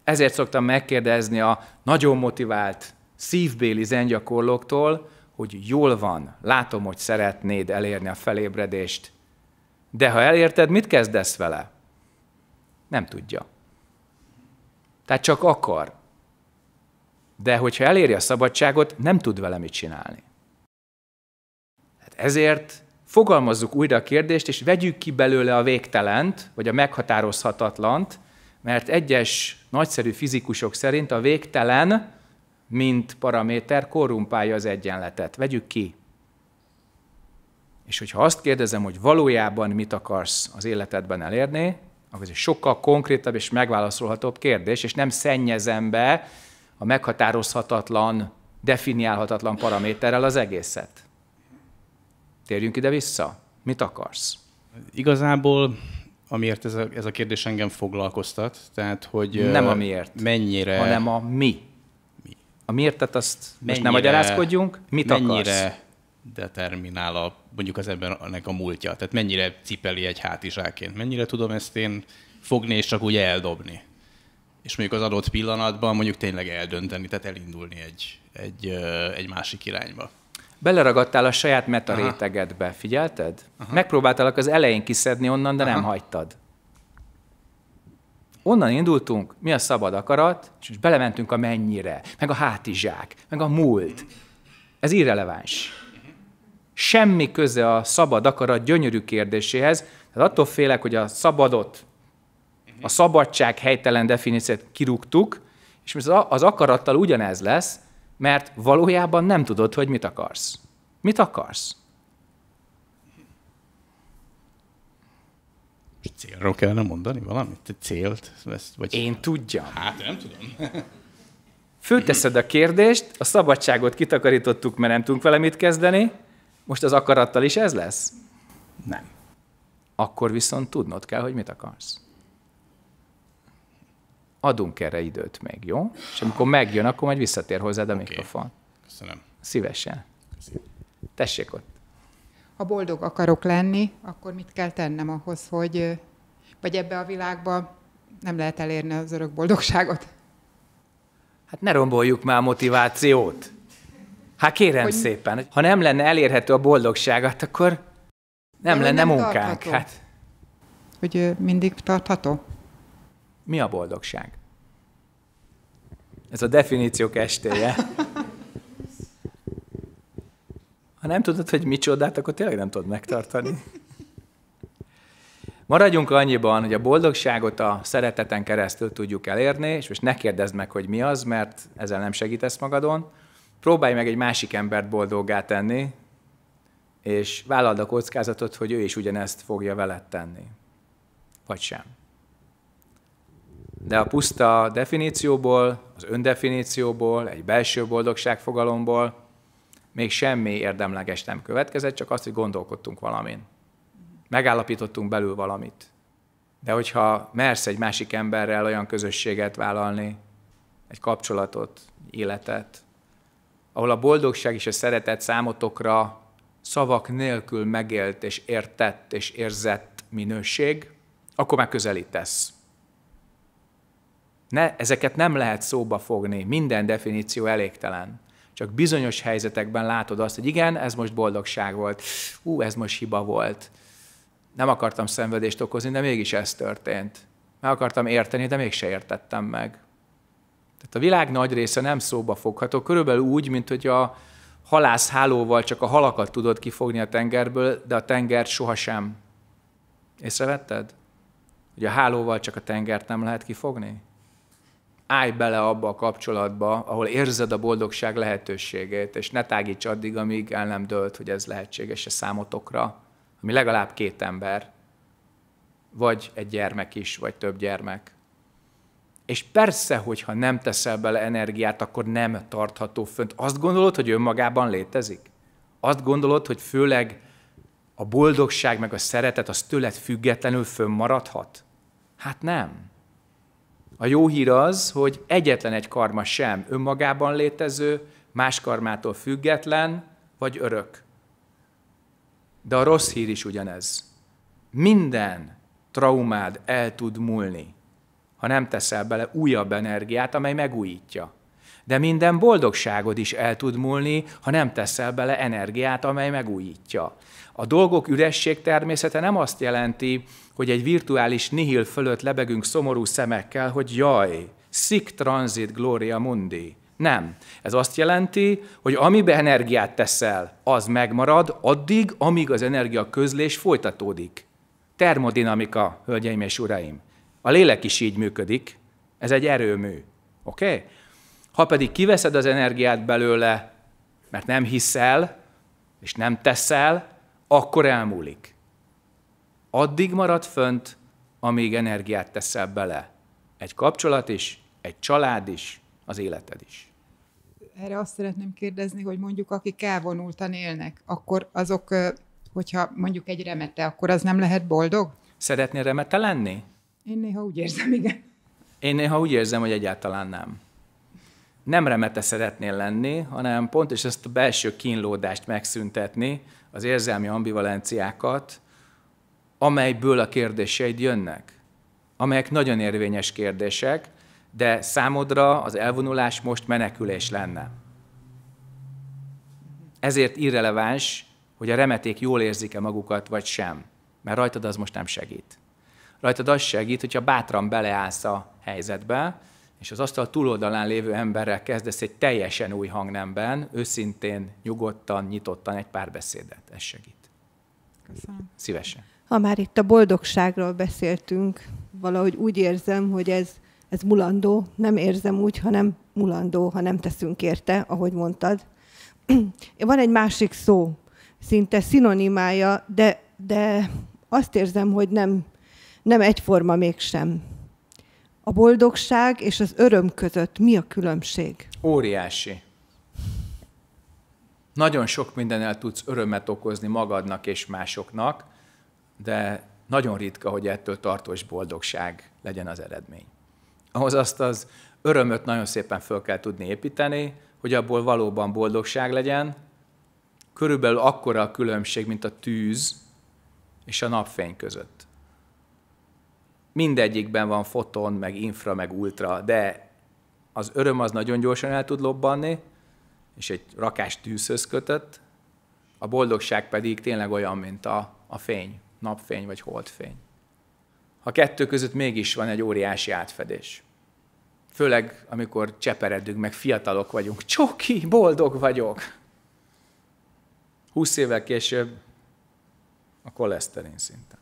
Ezért szoktam megkérdezni a nagyon motivált, szívbéli zengyakorlóktól, hogy jól van, látom, hogy szeretnéd elérni a felébredést, de ha elérted, mit kezdesz vele? Nem tudja. Tehát csak akar. De hogyha eléri a szabadságot, nem tud vele mit csinálni. Hát ezért fogalmazzuk újra a kérdést, és vegyük ki belőle a végtelent, vagy a meghatározhatatlant, mert egyes nagyszerű fizikusok szerint a végtelen, mint paraméter korrumpálja az egyenletet. Vegyük ki. És hogyha azt kérdezem, hogy valójában mit akarsz az életedben elérni, akkor ez egy sokkal konkrétabb és megválaszolhatóbb kérdés, és nem szennyezem be a meghatározhatatlan, definiálhatatlan paraméterrel az egészet. Térjünk ide vissza. Mit akarsz? Igazából amiért ez a, ez a kérdés engem foglalkoztat, tehát hogy... Nem a miért. Mennyire... Hanem a mi. mi. A miértet azt mennyire, most nem magyarázkodjunk. Mit mennyire akarsz? determinál a, mondjuk az embernek a múltja? Tehát mennyire cipeli egy hátizsáként? Mennyire tudom ezt én fogni és csak úgy eldobni? És mondjuk az adott pillanatban mondjuk tényleg eldönteni, tehát elindulni egy, egy, egy másik irányba. Beleragadtál a saját meta Aha. rétegedbe, figyelted? Aha. Megpróbáltalak az elején kiszedni onnan, de Aha. nem hagytad. Onnan indultunk, mi a szabad akarat, és most belementünk a mennyire, meg a hátizsák, meg a múlt. Ez irreleváns semmi köze a szabad akarat gyönyörű kérdéséhez. Tehát attól félek, hogy a szabadot, mhm. a szabadság helytelen definíciót kirúgtuk, és az akarattal ugyanez lesz, mert valójában nem tudod, hogy mit akarsz. Mit akarsz? És célról kellene mondani valamit? Te célt? vagy... Én tudjam. Hát nem tudom. Főteszed a kérdést, a szabadságot kitakarítottuk, mert nem tudunk vele mit kezdeni, most az akarattal is ez lesz? Nem. Akkor viszont tudnod kell, hogy mit akarsz. Adunk erre időt még, jó? És amikor megjön, akkor majd visszatér hozzád a okay. mikrofon. Köszönöm. Szívesen. Köszönöm. Tessék ott. Ha boldog akarok lenni, akkor mit kell tennem ahhoz, hogy vagy ebbe a világba nem lehet elérni az örök boldogságot? Hát ne romboljuk már a motivációt. Hát kérem hogy... szépen, ha nem lenne elérhető a boldogságot, akkor nem De lenne nem munkánk. Hát. Hogy mindig tartható? Mi a boldogság? Ez a definíciók estéje. Ha nem tudod, hogy micsodát, akkor tényleg nem tudod megtartani. Maradjunk annyiban, hogy a boldogságot a szereteten keresztül tudjuk elérni, és most ne kérdezd meg, hogy mi az, mert ezzel nem segítesz magadon, próbálj meg egy másik embert boldoggá tenni, és vállald a kockázatot, hogy ő is ugyanezt fogja veled tenni. Vagy sem. De a puszta definícióból, az öndefinícióból, egy belső boldogság fogalomból még semmi érdemleges nem következett, csak azt, hogy gondolkodtunk valamin. Megállapítottunk belül valamit. De hogyha mersz egy másik emberrel olyan közösséget vállalni, egy kapcsolatot, életet, ahol a boldogság és a szeretet számotokra szavak nélkül megélt és értett és érzett minőség, akkor már közelítesz. Ne, ezeket nem lehet szóba fogni, minden definíció elégtelen. Csak bizonyos helyzetekben látod azt, hogy igen, ez most boldogság volt, ú, ez most hiba volt. Nem akartam szenvedést okozni, de mégis ez történt. Meg akartam érteni, de mégse értettem meg. Tehát a világ nagy része nem szóba fogható, körülbelül úgy, mint hogy a halászhálóval csak a halakat tudod kifogni a tengerből, de a tenger sohasem. Észrevetted? Hogy a hálóval csak a tengert nem lehet kifogni? Állj bele abba a kapcsolatba, ahol érzed a boldogság lehetőségét, és ne tágíts addig, amíg el nem dölt, hogy ez lehetséges a számotokra, ami legalább két ember, vagy egy gyermek is, vagy több gyermek és persze, hogyha nem teszel bele energiát, akkor nem tartható fönt. Azt gondolod, hogy önmagában létezik? Azt gondolod, hogy főleg a boldogság meg a szeretet az tőled függetlenül fönnmaradhat? Hát nem. A jó hír az, hogy egyetlen egy karma sem önmagában létező, más karmától független vagy örök. De a rossz hír is ugyanez. Minden traumád el tud múlni ha nem teszel bele újabb energiát, amely megújítja. De minden boldogságod is el tud múlni, ha nem teszel bele energiát, amely megújítja. A dolgok üresség természete nem azt jelenti, hogy egy virtuális nihil fölött lebegünk szomorú szemekkel, hogy jaj, sic transit gloria mundi. Nem. Ez azt jelenti, hogy amibe energiát teszel, az megmarad addig, amíg az energia közlés folytatódik. Termodinamika, hölgyeim és uraim. A lélek is így működik, ez egy erőmű. Oké? Okay? Ha pedig kiveszed az energiát belőle, mert nem hiszel, és nem teszel, akkor elmúlik. Addig marad fönt, amíg energiát teszel bele. Egy kapcsolat is, egy család is, az életed is. Erre azt szeretném kérdezni, hogy mondjuk akik elvonultan élnek, akkor azok, hogyha mondjuk egy remete, akkor az nem lehet boldog? Szeretnél remete lenni? Én néha úgy érzem, igen. Én néha úgy érzem, hogy egyáltalán nem. Nem remete szeretnél lenni, hanem pont és ezt a belső kínlódást megszüntetni, az érzelmi ambivalenciákat, amelyből a kérdéseid jönnek, amelyek nagyon érvényes kérdések, de számodra az elvonulás most menekülés lenne. Ezért irreleváns, hogy a remeték jól érzik-e magukat, vagy sem, mert rajtad az most nem segít rajtad az segít, hogyha bátran beleállsz a helyzetbe, és az asztal túloldalán lévő emberrel kezdesz egy teljesen új hangnemben, őszintén, nyugodtan, nyitottan egy beszédet. Ez segít. Köszönöm. Szívesen. Ha már itt a boldogságról beszéltünk, valahogy úgy érzem, hogy ez, ez mulandó, nem érzem úgy, hanem mulandó, ha nem teszünk érte, ahogy mondtad. Van egy másik szó, szinte szinonimája, de, de azt érzem, hogy nem nem egyforma mégsem. A boldogság és az öröm között mi a különbség? Óriási. Nagyon sok mindennel tudsz örömet okozni magadnak és másoknak, de nagyon ritka, hogy ettől tartós boldogság legyen az eredmény. Ahhoz azt az örömöt nagyon szépen föl kell tudni építeni, hogy abból valóban boldogság legyen. Körülbelül akkora a különbség, mint a tűz és a napfény között mindegyikben van foton, meg infra, meg ultra, de az öröm az nagyon gyorsan el tud lobbanni, és egy rakás tűzhöz kötött, a boldogság pedig tényleg olyan, mint a, a fény, napfény vagy holdfény. A kettő között mégis van egy óriási átfedés. Főleg, amikor cseperedünk, meg fiatalok vagyunk. Csoki, boldog vagyok! Húsz évvel később a koleszterin szinten.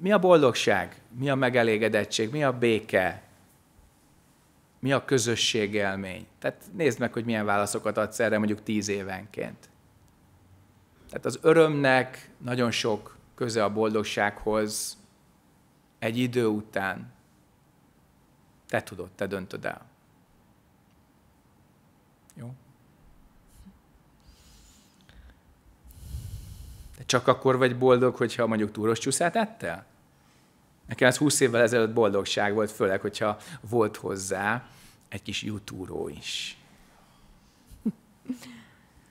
mi a boldogság, mi a megelégedettség, mi a béke, mi a közösségelmény. Tehát nézd meg, hogy milyen válaszokat adsz erre mondjuk tíz évenként. Tehát az örömnek nagyon sok köze a boldogsághoz egy idő után. Te tudod, te döntöd el. Jó? De csak akkor vagy boldog, hogyha mondjuk túros csúszát ettél? Nekem az 20 évvel ezelőtt boldogság volt, főleg, hogyha volt hozzá egy kis jutúró is.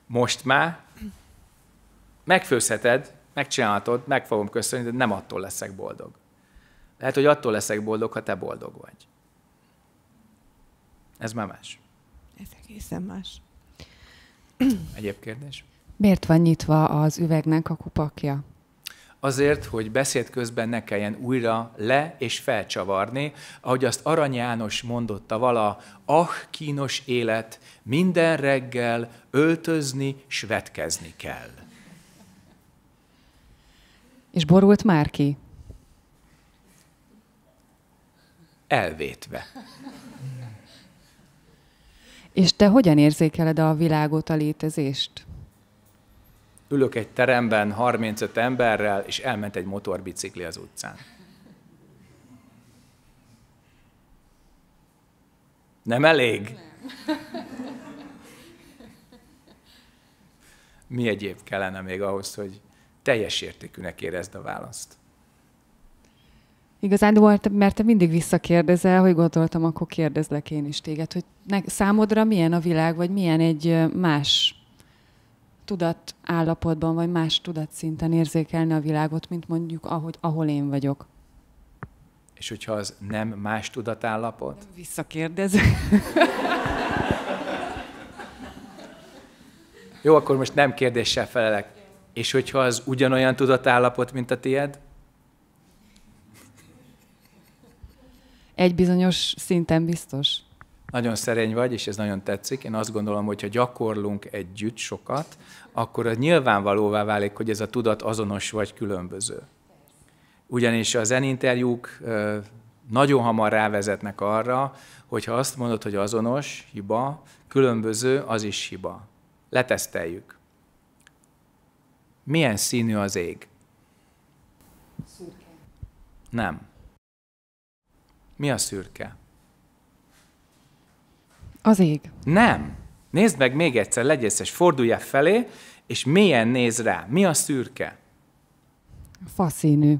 Most már megfőzheted, megcsinálhatod, meg fogom köszönni, de nem attól leszek boldog. Lehet, hogy attól leszek boldog, ha te boldog vagy. Ez már más. Ez egészen más. Egyéb kérdés? Miért van nyitva az üvegnek a kupakja? azért, hogy beszéd közben ne kelljen újra le és felcsavarni, ahogy azt Arany János mondotta vala, ah, kínos élet, minden reggel öltözni, svetkezni kell. És borult már ki? Elvétve. És te hogyan érzékeled a világot, a létezést? ülök egy teremben 35 emberrel, és elment egy motorbicikli az utcán. Nem elég? Mi egyéb kellene még ahhoz, hogy teljes értékűnek érezd a választ? Igazán volt, mert te mindig visszakérdezel, hogy gondoltam, akkor kérdezlek én is téged, hogy számodra milyen a világ, vagy milyen egy más tudat állapotban, vagy más tudatszinten érzékelni a világot, mint mondjuk ahogy, ahol én vagyok. És hogyha az nem más tudatállapot? Visszakérdezek. Jó, akkor most nem kérdéssel felelek. És hogyha az ugyanolyan tudatállapot, mint a tied? Egy bizonyos szinten biztos nagyon szerény vagy, és ez nagyon tetszik. Én azt gondolom, hogy ha gyakorlunk együtt sokat, akkor az nyilvánvalóvá válik, hogy ez a tudat azonos vagy különböző. Ugyanis az zeninterjúk nagyon hamar rávezetnek arra, hogy ha azt mondod, hogy azonos, hiba, különböző, az is hiba. Leteszteljük. Milyen színű az ég? Szürke. Nem. Mi a szürke? Az ég. Nem. Nézd meg még egyszer, legyél szes, fordulj felé, és milyen néz rá. Mi a szürke? Faszínű.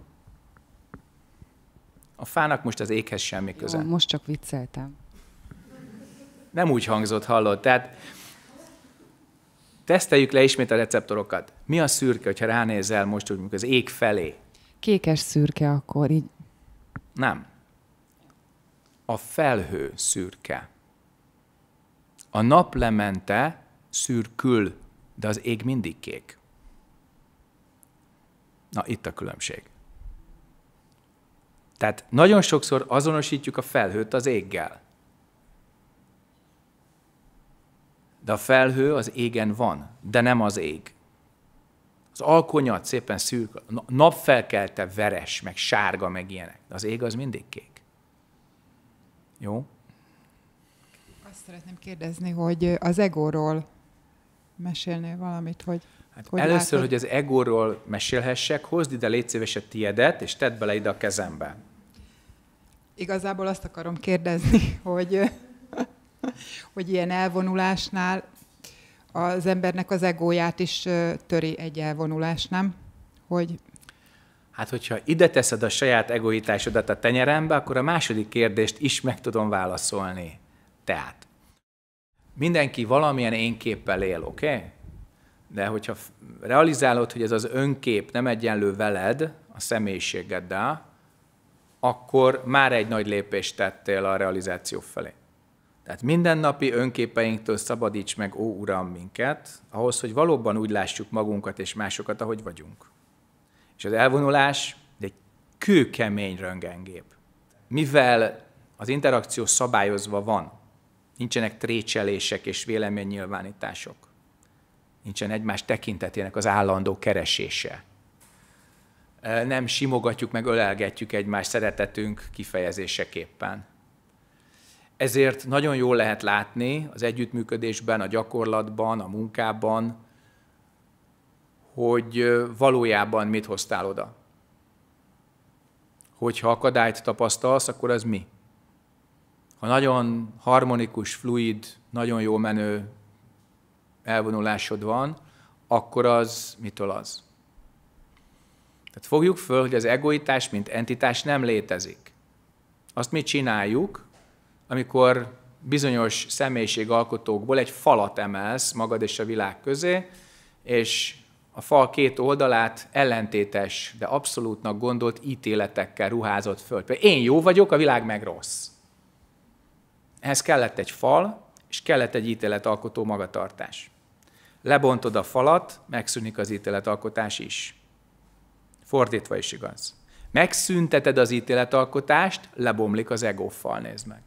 A fának most az éghez semmi köze. Jó, most csak vicceltem. Nem úgy hangzott, hallod? Tehát teszteljük le ismét a receptorokat. Mi a szürke, hogyha ránézel most úgy, az ég felé? Kékes szürke akkor így. Nem. A felhő szürke. A nap lemente, szürkül, de az ég mindig kék. Na, itt a különbség. Tehát nagyon sokszor azonosítjuk a felhőt az éggel. De a felhő az égen van, de nem az ég. Az alkonyat szépen szűk, napfelkelte veres, meg sárga, meg ilyenek. De az ég az mindig kék. Jó? szeretném kérdezni, hogy az egóról mesélnél valamit, hogy Hát hogy először, látod? hogy az egóról mesélhessek, hozd ide légy szíves a tiedet, és tedd bele ide a kezembe. Igazából azt akarom kérdezni, hogy, hogy ilyen elvonulásnál az embernek az egóját is töri egy elvonulás, nem? Hogy... Hát, hogyha ide teszed a saját egoitásodat a tenyerembe, akkor a második kérdést is meg tudom válaszolni. Tehát, Mindenki valamilyen énképpel él, oké? Okay? De hogyha realizálod, hogy ez az önkép nem egyenlő veled, a személyiségeddel, akkor már egy nagy lépést tettél a realizáció felé. Tehát mindennapi önképeinktől szabadíts meg, ó Uram, minket, ahhoz, hogy valóban úgy lássuk magunkat és másokat, ahogy vagyunk. És az elvonulás egy kőkemény röngengép. Mivel az interakció szabályozva van, Nincsenek trécselések és véleménynyilvánítások. Nincsen egymás tekintetének az állandó keresése. Nem simogatjuk meg, ölelgetjük egymás szeretetünk kifejezéseképpen. Ezért nagyon jól lehet látni az együttműködésben, a gyakorlatban, a munkában, hogy valójában mit hoztál oda. Hogyha akadályt tapasztalsz, akkor az mi? ha nagyon harmonikus, fluid, nagyon jó menő elvonulásod van, akkor az mitől az? Tehát fogjuk föl, hogy az egoitás, mint entitás nem létezik. Azt mi csináljuk, amikor bizonyos személyiségalkotókból egy falat emelsz magad és a világ közé, és a fal két oldalát ellentétes, de abszolútnak gondolt ítéletekkel ruházott föl. Például én jó vagyok, a világ meg rossz. Ehhez kellett egy fal, és kellett egy ítéletalkotó magatartás. Lebontod a falat, megszűnik az ítéletalkotás is. Fordítva is igaz. Megszünteted az ítéletalkotást, lebomlik az ego fal. nézd meg.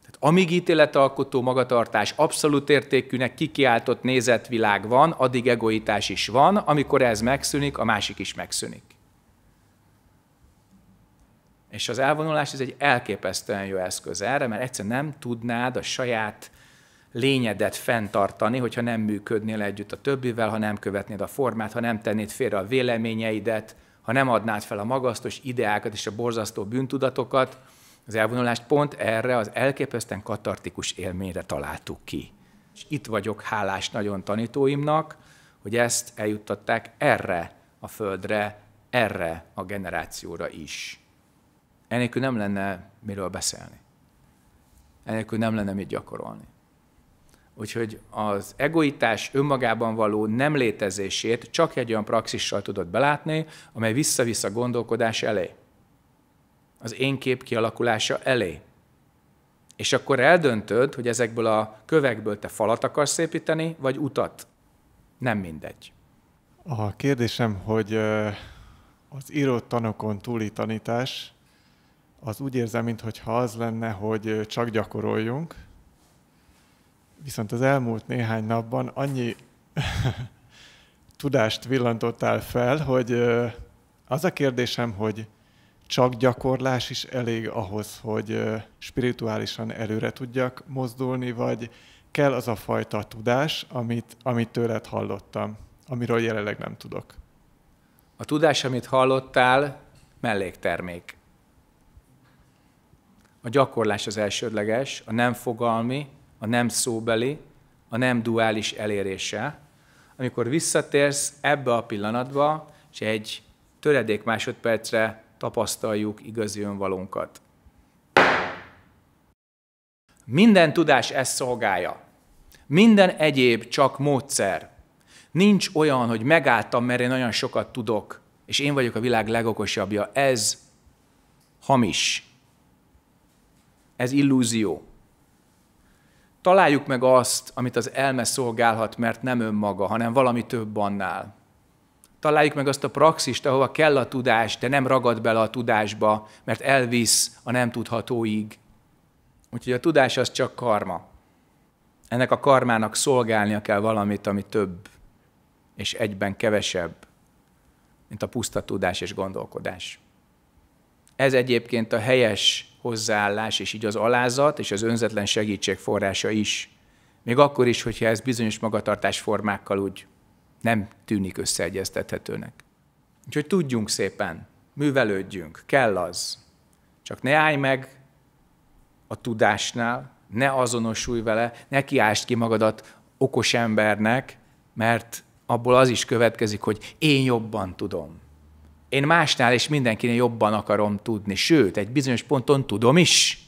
Tehát amíg ítéletalkotó magatartás abszolút értékűnek kikiáltott nézetvilág van, addig egoitás is van, amikor ez megszűnik, a másik is megszűnik. És az elvonulás ez egy elképesztően jó eszköz erre, mert egyszerűen nem tudnád a saját lényedet fenntartani, hogyha nem működnél együtt a többivel, ha nem követnéd a formát, ha nem tennéd félre a véleményeidet, ha nem adnád fel a magasztos ideákat és a borzasztó bűntudatokat. Az elvonulást pont erre az elképesztően katartikus élményre találtuk ki. És itt vagyok hálás nagyon tanítóimnak, hogy ezt eljuttatták erre a földre, erre a generációra is. Enélkül nem lenne miről beszélni. Enélkül nem lenne mit gyakorolni. Úgyhogy az egoitás önmagában való nem létezését csak egy olyan praxissal tudod belátni, amely vissza-vissza gondolkodás elé. Az én kép kialakulása elé. És akkor eldöntöd, hogy ezekből a kövekből te falat akarsz építeni, vagy utat. Nem mindegy. A kérdésem, hogy az írott tanokon túli tanítás az úgy érzem, mintha az lenne, hogy csak gyakoroljunk. Viszont az elmúlt néhány napban annyi tudást villantottál fel, hogy az a kérdésem, hogy csak gyakorlás is elég ahhoz, hogy spirituálisan előre tudjak mozdulni, vagy kell az a fajta tudás, amit, amit tőled hallottam, amiről jelenleg nem tudok. A tudás, amit hallottál, melléktermék a gyakorlás az elsődleges, a nem fogalmi, a nem szóbeli, a nem duális elérése. Amikor visszatérsz ebbe a pillanatba, és egy töredék másodpercre tapasztaljuk igazi önvalónkat. Minden tudás ezt szolgálja. Minden egyéb csak módszer. Nincs olyan, hogy megálltam, mert én nagyon sokat tudok, és én vagyok a világ legokosabbja. Ez hamis. Ez illúzió. Találjuk meg azt, amit az elme szolgálhat, mert nem önmaga, hanem valami több annál. Találjuk meg azt a praxist, ahova kell a tudás, de nem ragad bele a tudásba, mert elvisz a nem tudhatóig. Úgyhogy a tudás az csak karma. Ennek a karmának szolgálnia kell valamit, ami több és egyben kevesebb, mint a puszta tudás és gondolkodás. Ez egyébként a helyes hozzáállás, és így az alázat és az önzetlen segítség forrása is. Még akkor is, hogyha ez bizonyos magatartásformákkal úgy nem tűnik összeegyeztethetőnek. Úgyhogy tudjunk szépen, művelődjünk, kell az. Csak ne állj meg a tudásnál, ne azonosulj vele, ne kiásd ki magadat okos embernek, mert abból az is következik, hogy én jobban tudom én másnál és mindenkinél jobban akarom tudni, sőt, egy bizonyos ponton tudom is.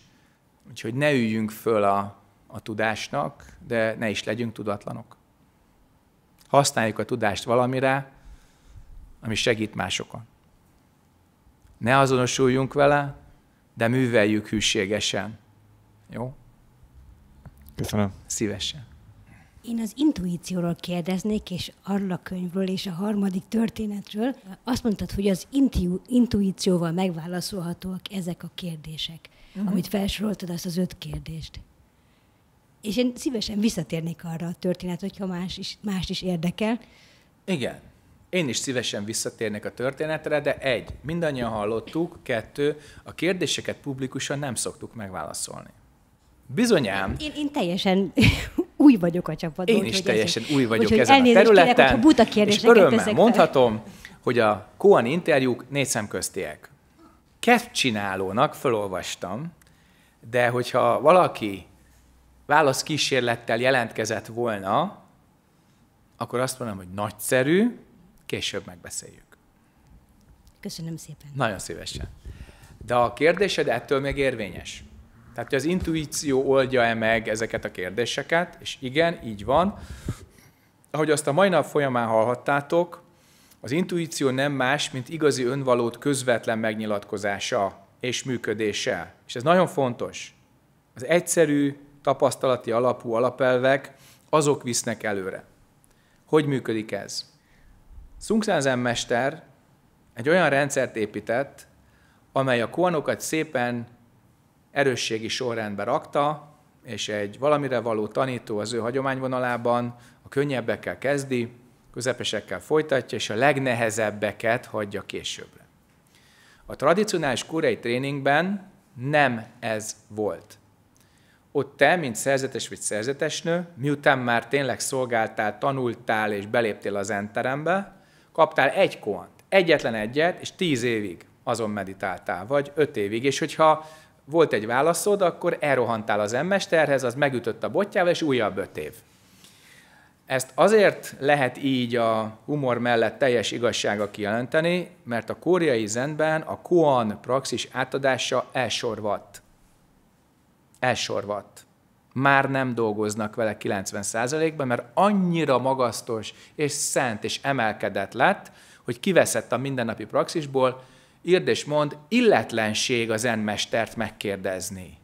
Úgyhogy ne üljünk föl a, a tudásnak, de ne is legyünk tudatlanok. Használjuk a tudást valamire, ami segít másokon. Ne azonosuljunk vele, de műveljük hűségesen. Jó? Köszönöm. Szívesen. Én az intuícióról kérdeznék, és arról a könyvről, és a harmadik történetről. Azt mondtad, hogy az intu- intuícióval megválaszolhatóak ezek a kérdések, uh-huh. amit felsoroltad, azt az öt kérdést. És én szívesen visszatérnék arra a történet, hogyha más is, más is érdekel. Igen. Én is szívesen visszatérnék a történetre, de egy, mindannyian hallottuk, kettő, a kérdéseket publikusan nem szoktuk megválaszolni. Bizonyám. Én, én teljesen új vagyok a csapatban. Én is teljesen ezért. új vagyok úgy, ezen a területen. Kérek, buta és örömmel mondhatom, fel. hogy a Koan interjúk négy szemköztiek. csinálónak felolvastam, de hogyha valaki válaszkísérlettel jelentkezett volna, akkor azt mondom, hogy nagyszerű, később megbeszéljük. Köszönöm szépen. Nagyon szívesen. De a kérdésed ettől még érvényes. Tehát, az intuíció oldja-e meg ezeket a kérdéseket, és igen, így van. Ahogy azt a mai nap folyamán hallhattátok, az intuíció nem más, mint igazi önvalót közvetlen megnyilatkozása és működése. És ez nagyon fontos. Az egyszerű, tapasztalati alapú alapelvek, azok visznek előre. Hogy működik ez? Szungszázen mester egy olyan rendszert épített, amely a kuanokat szépen erősségi sorrendbe rakta, és egy valamire való tanító az ő hagyományvonalában a könnyebbekkel kezdi, közepesekkel folytatja, és a legnehezebbeket hagyja későbbre. A tradicionális koreai tréningben nem ez volt. Ott te, mint szerzetes vagy szerzetesnő, miután már tényleg szolgáltál, tanultál és beléptél az enterembe, kaptál egy koant, egyetlen egyet, és tíz évig azon meditáltál, vagy öt évig. És hogyha volt egy válaszod, akkor elrohantál az emmesterhez, az megütött a botjával, és újabb öt év. Ezt azért lehet így a humor mellett teljes igazsága kijelenteni, mert a koreai zenben a koan praxis átadása elsorvadt. Elsorvadt. Már nem dolgoznak vele 90%-ban, mert annyira magasztos és szent és emelkedett lett, hogy kiveszett a mindennapi praxisból, Írd és mond, illetlenség az enmestert megkérdezni.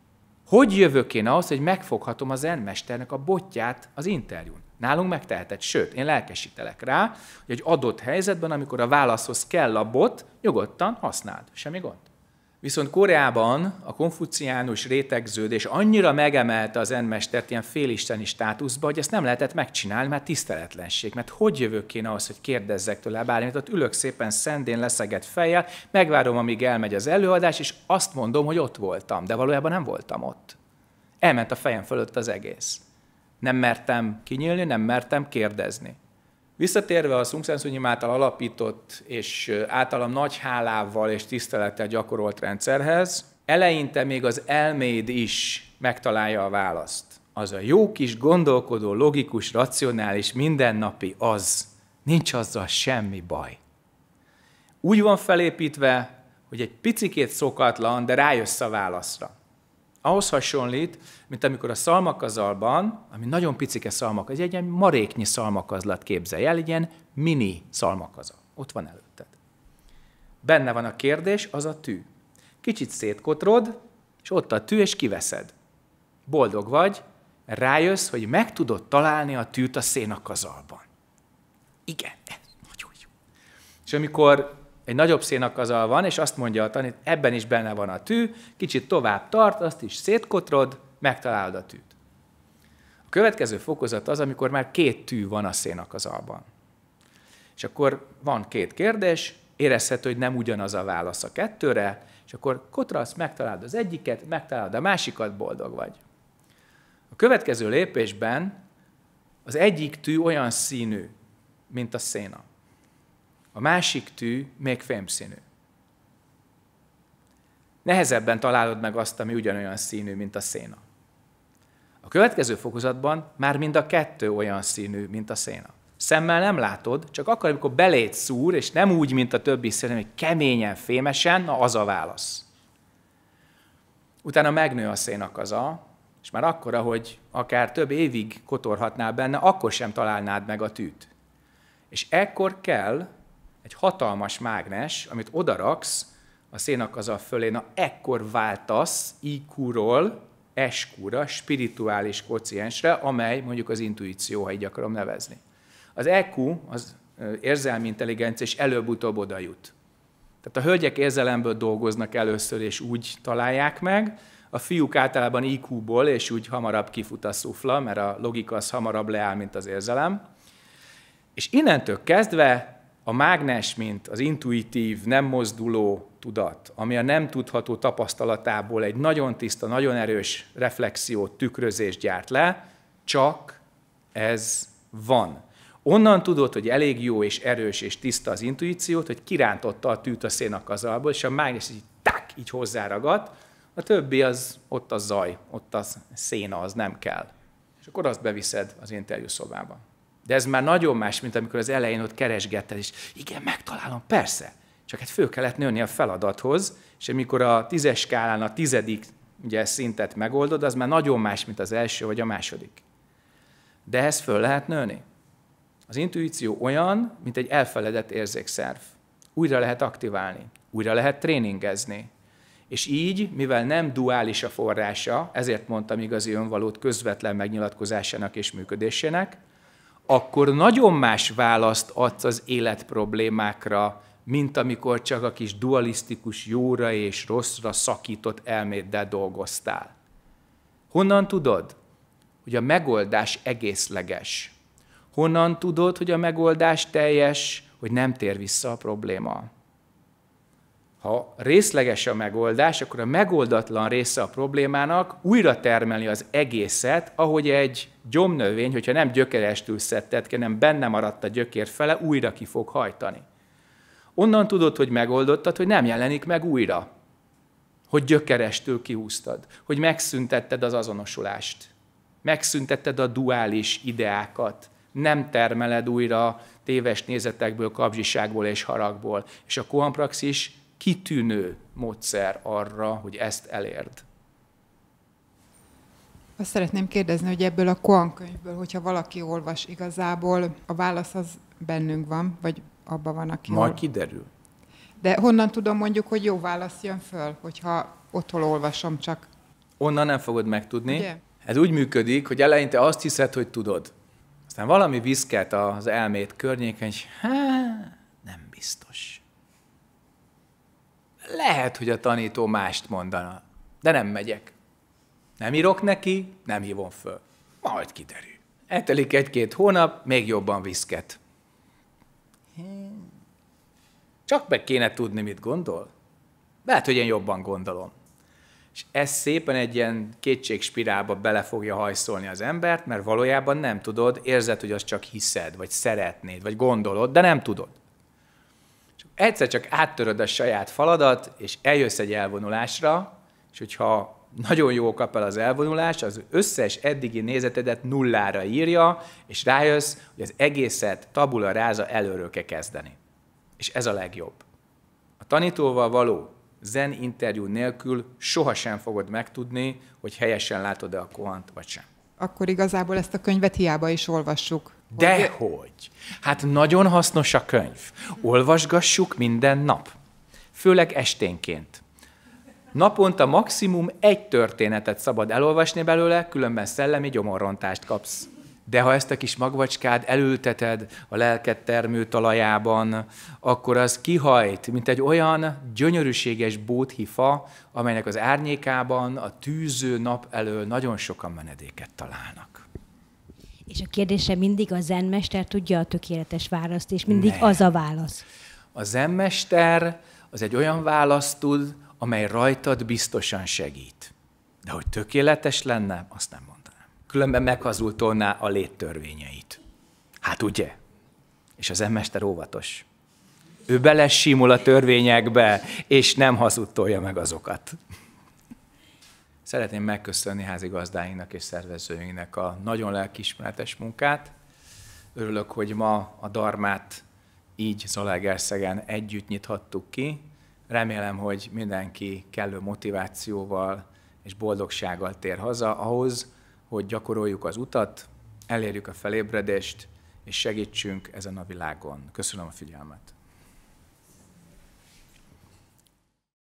Hogy jövök én ahhoz, hogy megfoghatom az enmesternek a botját az interjún? Nálunk megteheted, sőt, én lelkesítelek rá, hogy egy adott helyzetben, amikor a válaszhoz kell a bot, nyugodtan használd, semmi gond. Viszont Koreában a konfuciánus rétegződés annyira megemelte az enmestert ilyen félisteni státuszba, hogy ezt nem lehetett megcsinálni, mert tiszteletlenség. Mert hogy jövök én ahhoz, hogy kérdezzek tőle bármit, ott ülök szépen szendén leszegett fejjel, megvárom, amíg elmegy az előadás, és azt mondom, hogy ott voltam, de valójában nem voltam ott. Elment a fejem fölött az egész. Nem mertem kinyílni, nem mertem kérdezni. Visszatérve a Sung Sansunyim által alapított és általam nagy hálával és tisztelettel gyakorolt rendszerhez, eleinte még az elméd is megtalálja a választ. Az a jó kis gondolkodó, logikus, racionális, mindennapi az. Nincs azzal semmi baj. Úgy van felépítve, hogy egy picikét szokatlan, de rájössz a válaszra ahhoz hasonlít, mint amikor a szalmakazalban, ami nagyon picike szalmak, egy ilyen maréknyi szalmakazlat képzelj el, egy ilyen mini szalmakazal. Ott van előtted. Benne van a kérdés, az a tű. Kicsit szétkotrod, és ott a tű, és kiveszed. Boldog vagy, rájössz, hogy meg tudod találni a tűt a szénakazalban. Igen, ez nagyon jó. És amikor egy nagyobb szénakazal van, és azt mondja a tanít, ebben is benne van a tű, kicsit tovább tart, azt is szétkotrod, megtalálod a tűt. A következő fokozat az, amikor már két tű van a szénakazalban. És akkor van két kérdés, érezhető, hogy nem ugyanaz a válasz a kettőre, és akkor kotrasz, megtalálod az egyiket, megtalálod a másikat, boldog vagy. A következő lépésben az egyik tű olyan színű, mint a széna a másik tű még fémszínű. Nehezebben találod meg azt, ami ugyanolyan színű, mint a széna. A következő fokozatban már mind a kettő olyan színű, mint a széna. Szemmel nem látod, csak akkor, amikor beléd szúr, és nem úgy, mint a többi színű, hogy keményen, fémesen, na az a válasz. Utána megnő a az a, és már akkor, ahogy akár több évig kotorhatnál benne, akkor sem találnád meg a tűt. És ekkor kell egy hatalmas mágnes, amit odaraksz a szénak az a fölé, na ekkor váltasz IQ-ról SQ-ra, spirituális kociensre, amely mondjuk az intuíció, ha így akarom nevezni. Az EQ, az érzelmi intelligencia, és előbb-utóbb oda jut. Tehát a hölgyek érzelemből dolgoznak először, és úgy találják meg, a fiúk általában IQ-ból, és úgy hamarabb kifut a szufla, mert a logika az hamarabb leáll, mint az érzelem. És innentől kezdve a mágnes, mint az intuitív, nem mozduló tudat, ami a nem tudható tapasztalatából egy nagyon tiszta, nagyon erős reflexiót, tükrözést gyárt le, csak ez van. Onnan tudod, hogy elég jó és erős és tiszta az intuíciót, hogy kirántotta a tűt a szénakazalból, és a mágnes így tak, így hozzáragadt, a többi az ott a zaj, ott az széna, az nem kell. És akkor azt beviszed az interjú szobába. De ez már nagyon más, mint amikor az elején ott keresgetted, és igen, megtalálom, persze. Csak hát föl kellett nőni a feladathoz, és amikor a tízes skálán a tizedik ugye, szintet megoldod, az már nagyon más, mint az első vagy a második. De ez föl lehet nőni. Az intuíció olyan, mint egy elfeledett érzékszerv. Újra lehet aktiválni, újra lehet tréningezni. És így, mivel nem duális a forrása, ezért mondtam igazi önvalót közvetlen megnyilatkozásának és működésének, akkor nagyon más választ adsz az élet problémákra, mint amikor csak a kis dualisztikus jóra és rosszra szakított elméddel dolgoztál. Honnan tudod, hogy a megoldás egészleges? Honnan tudod, hogy a megoldás teljes, hogy nem tér vissza a probléma? ha részleges a megoldás, akkor a megoldatlan része a problémának újra termeli az egészet, ahogy egy gyomnövény, hogyha nem gyökerestül szedted ki, hanem benne maradt a gyökér fele, újra ki fog hajtani. Onnan tudod, hogy megoldottad, hogy nem jelenik meg újra. Hogy gyökerestől kihúztad, hogy megszüntetted az azonosulást, megszüntetted a duális ideákat, nem termeled újra téves nézetekből, kapzsiságból és haragból. És a kohampraxis kitűnő módszer arra, hogy ezt elérd. Azt szeretném kérdezni, hogy ebből a Koan könyvből, hogyha valaki olvas igazából, a válasz az bennünk van, vagy abban van, aki... Majd ol... kiderül. De honnan tudom mondjuk, hogy jó válasz jön föl, hogyha otthon olvasom csak? Onnan nem fogod megtudni. Ugye? Ez úgy működik, hogy eleinte azt hiszed, hogy tudod. Aztán valami viszket az elmét környéken, és hát nem biztos lehet, hogy a tanító mást mondana, de nem megyek. Nem írok neki, nem hívom föl. Majd kiderül. Eltelik egy-két hónap, még jobban viszket. Csak meg kéne tudni, mit gondol. Lehet, hogy én jobban gondolom. És ez szépen egy ilyen kétségspirálba bele fogja hajszolni az embert, mert valójában nem tudod, érzed, hogy azt csak hiszed, vagy szeretnéd, vagy gondolod, de nem tudod egyszer csak áttöröd a saját faladat, és eljössz egy elvonulásra, és hogyha nagyon jó kap el az elvonulás, az összes eddigi nézetedet nullára írja, és rájössz, hogy az egészet tabula ráza előről kell kezdeni. És ez a legjobb. A tanítóval való zen interjú nélkül sohasem fogod megtudni, hogy helyesen látod-e a kohant, vagy sem. Akkor igazából ezt a könyvet hiába is olvassuk. Dehogy. Hát nagyon hasznos a könyv. Olvasgassuk minden nap. Főleg esténként. Naponta maximum egy történetet szabad elolvasni belőle, különben szellemi gyomorrontást kapsz. De ha ezt a kis magvacskád elülteted a lelked termő talajában, akkor az kihajt, mint egy olyan gyönyörűséges bóthifa, amelynek az árnyékában a tűző nap elől nagyon sokan menedéket találnak. És a kérdése mindig a zenmester tudja a tökéletes választ, és mindig ne. az a válasz. A zenmester az egy olyan választ tud, amely rajtad biztosan segít. De hogy tökéletes lenne, azt nem mondanám. Különben meghazultolná a léttörvényeit. Hát ugye? És az emmester óvatos. Ő belesimul a törvényekbe, és nem hazudtolja meg azokat. Szeretném megköszönni házigazdáinknak és szervezőinknek a nagyon lelkiismeretes munkát. Örülök, hogy ma a darmát így Zalaegerszegen együtt nyithattuk ki. Remélem, hogy mindenki kellő motivációval és boldogsággal tér haza ahhoz, hogy gyakoroljuk az utat, elérjük a felébredést, és segítsünk ezen a világon. Köszönöm a figyelmet!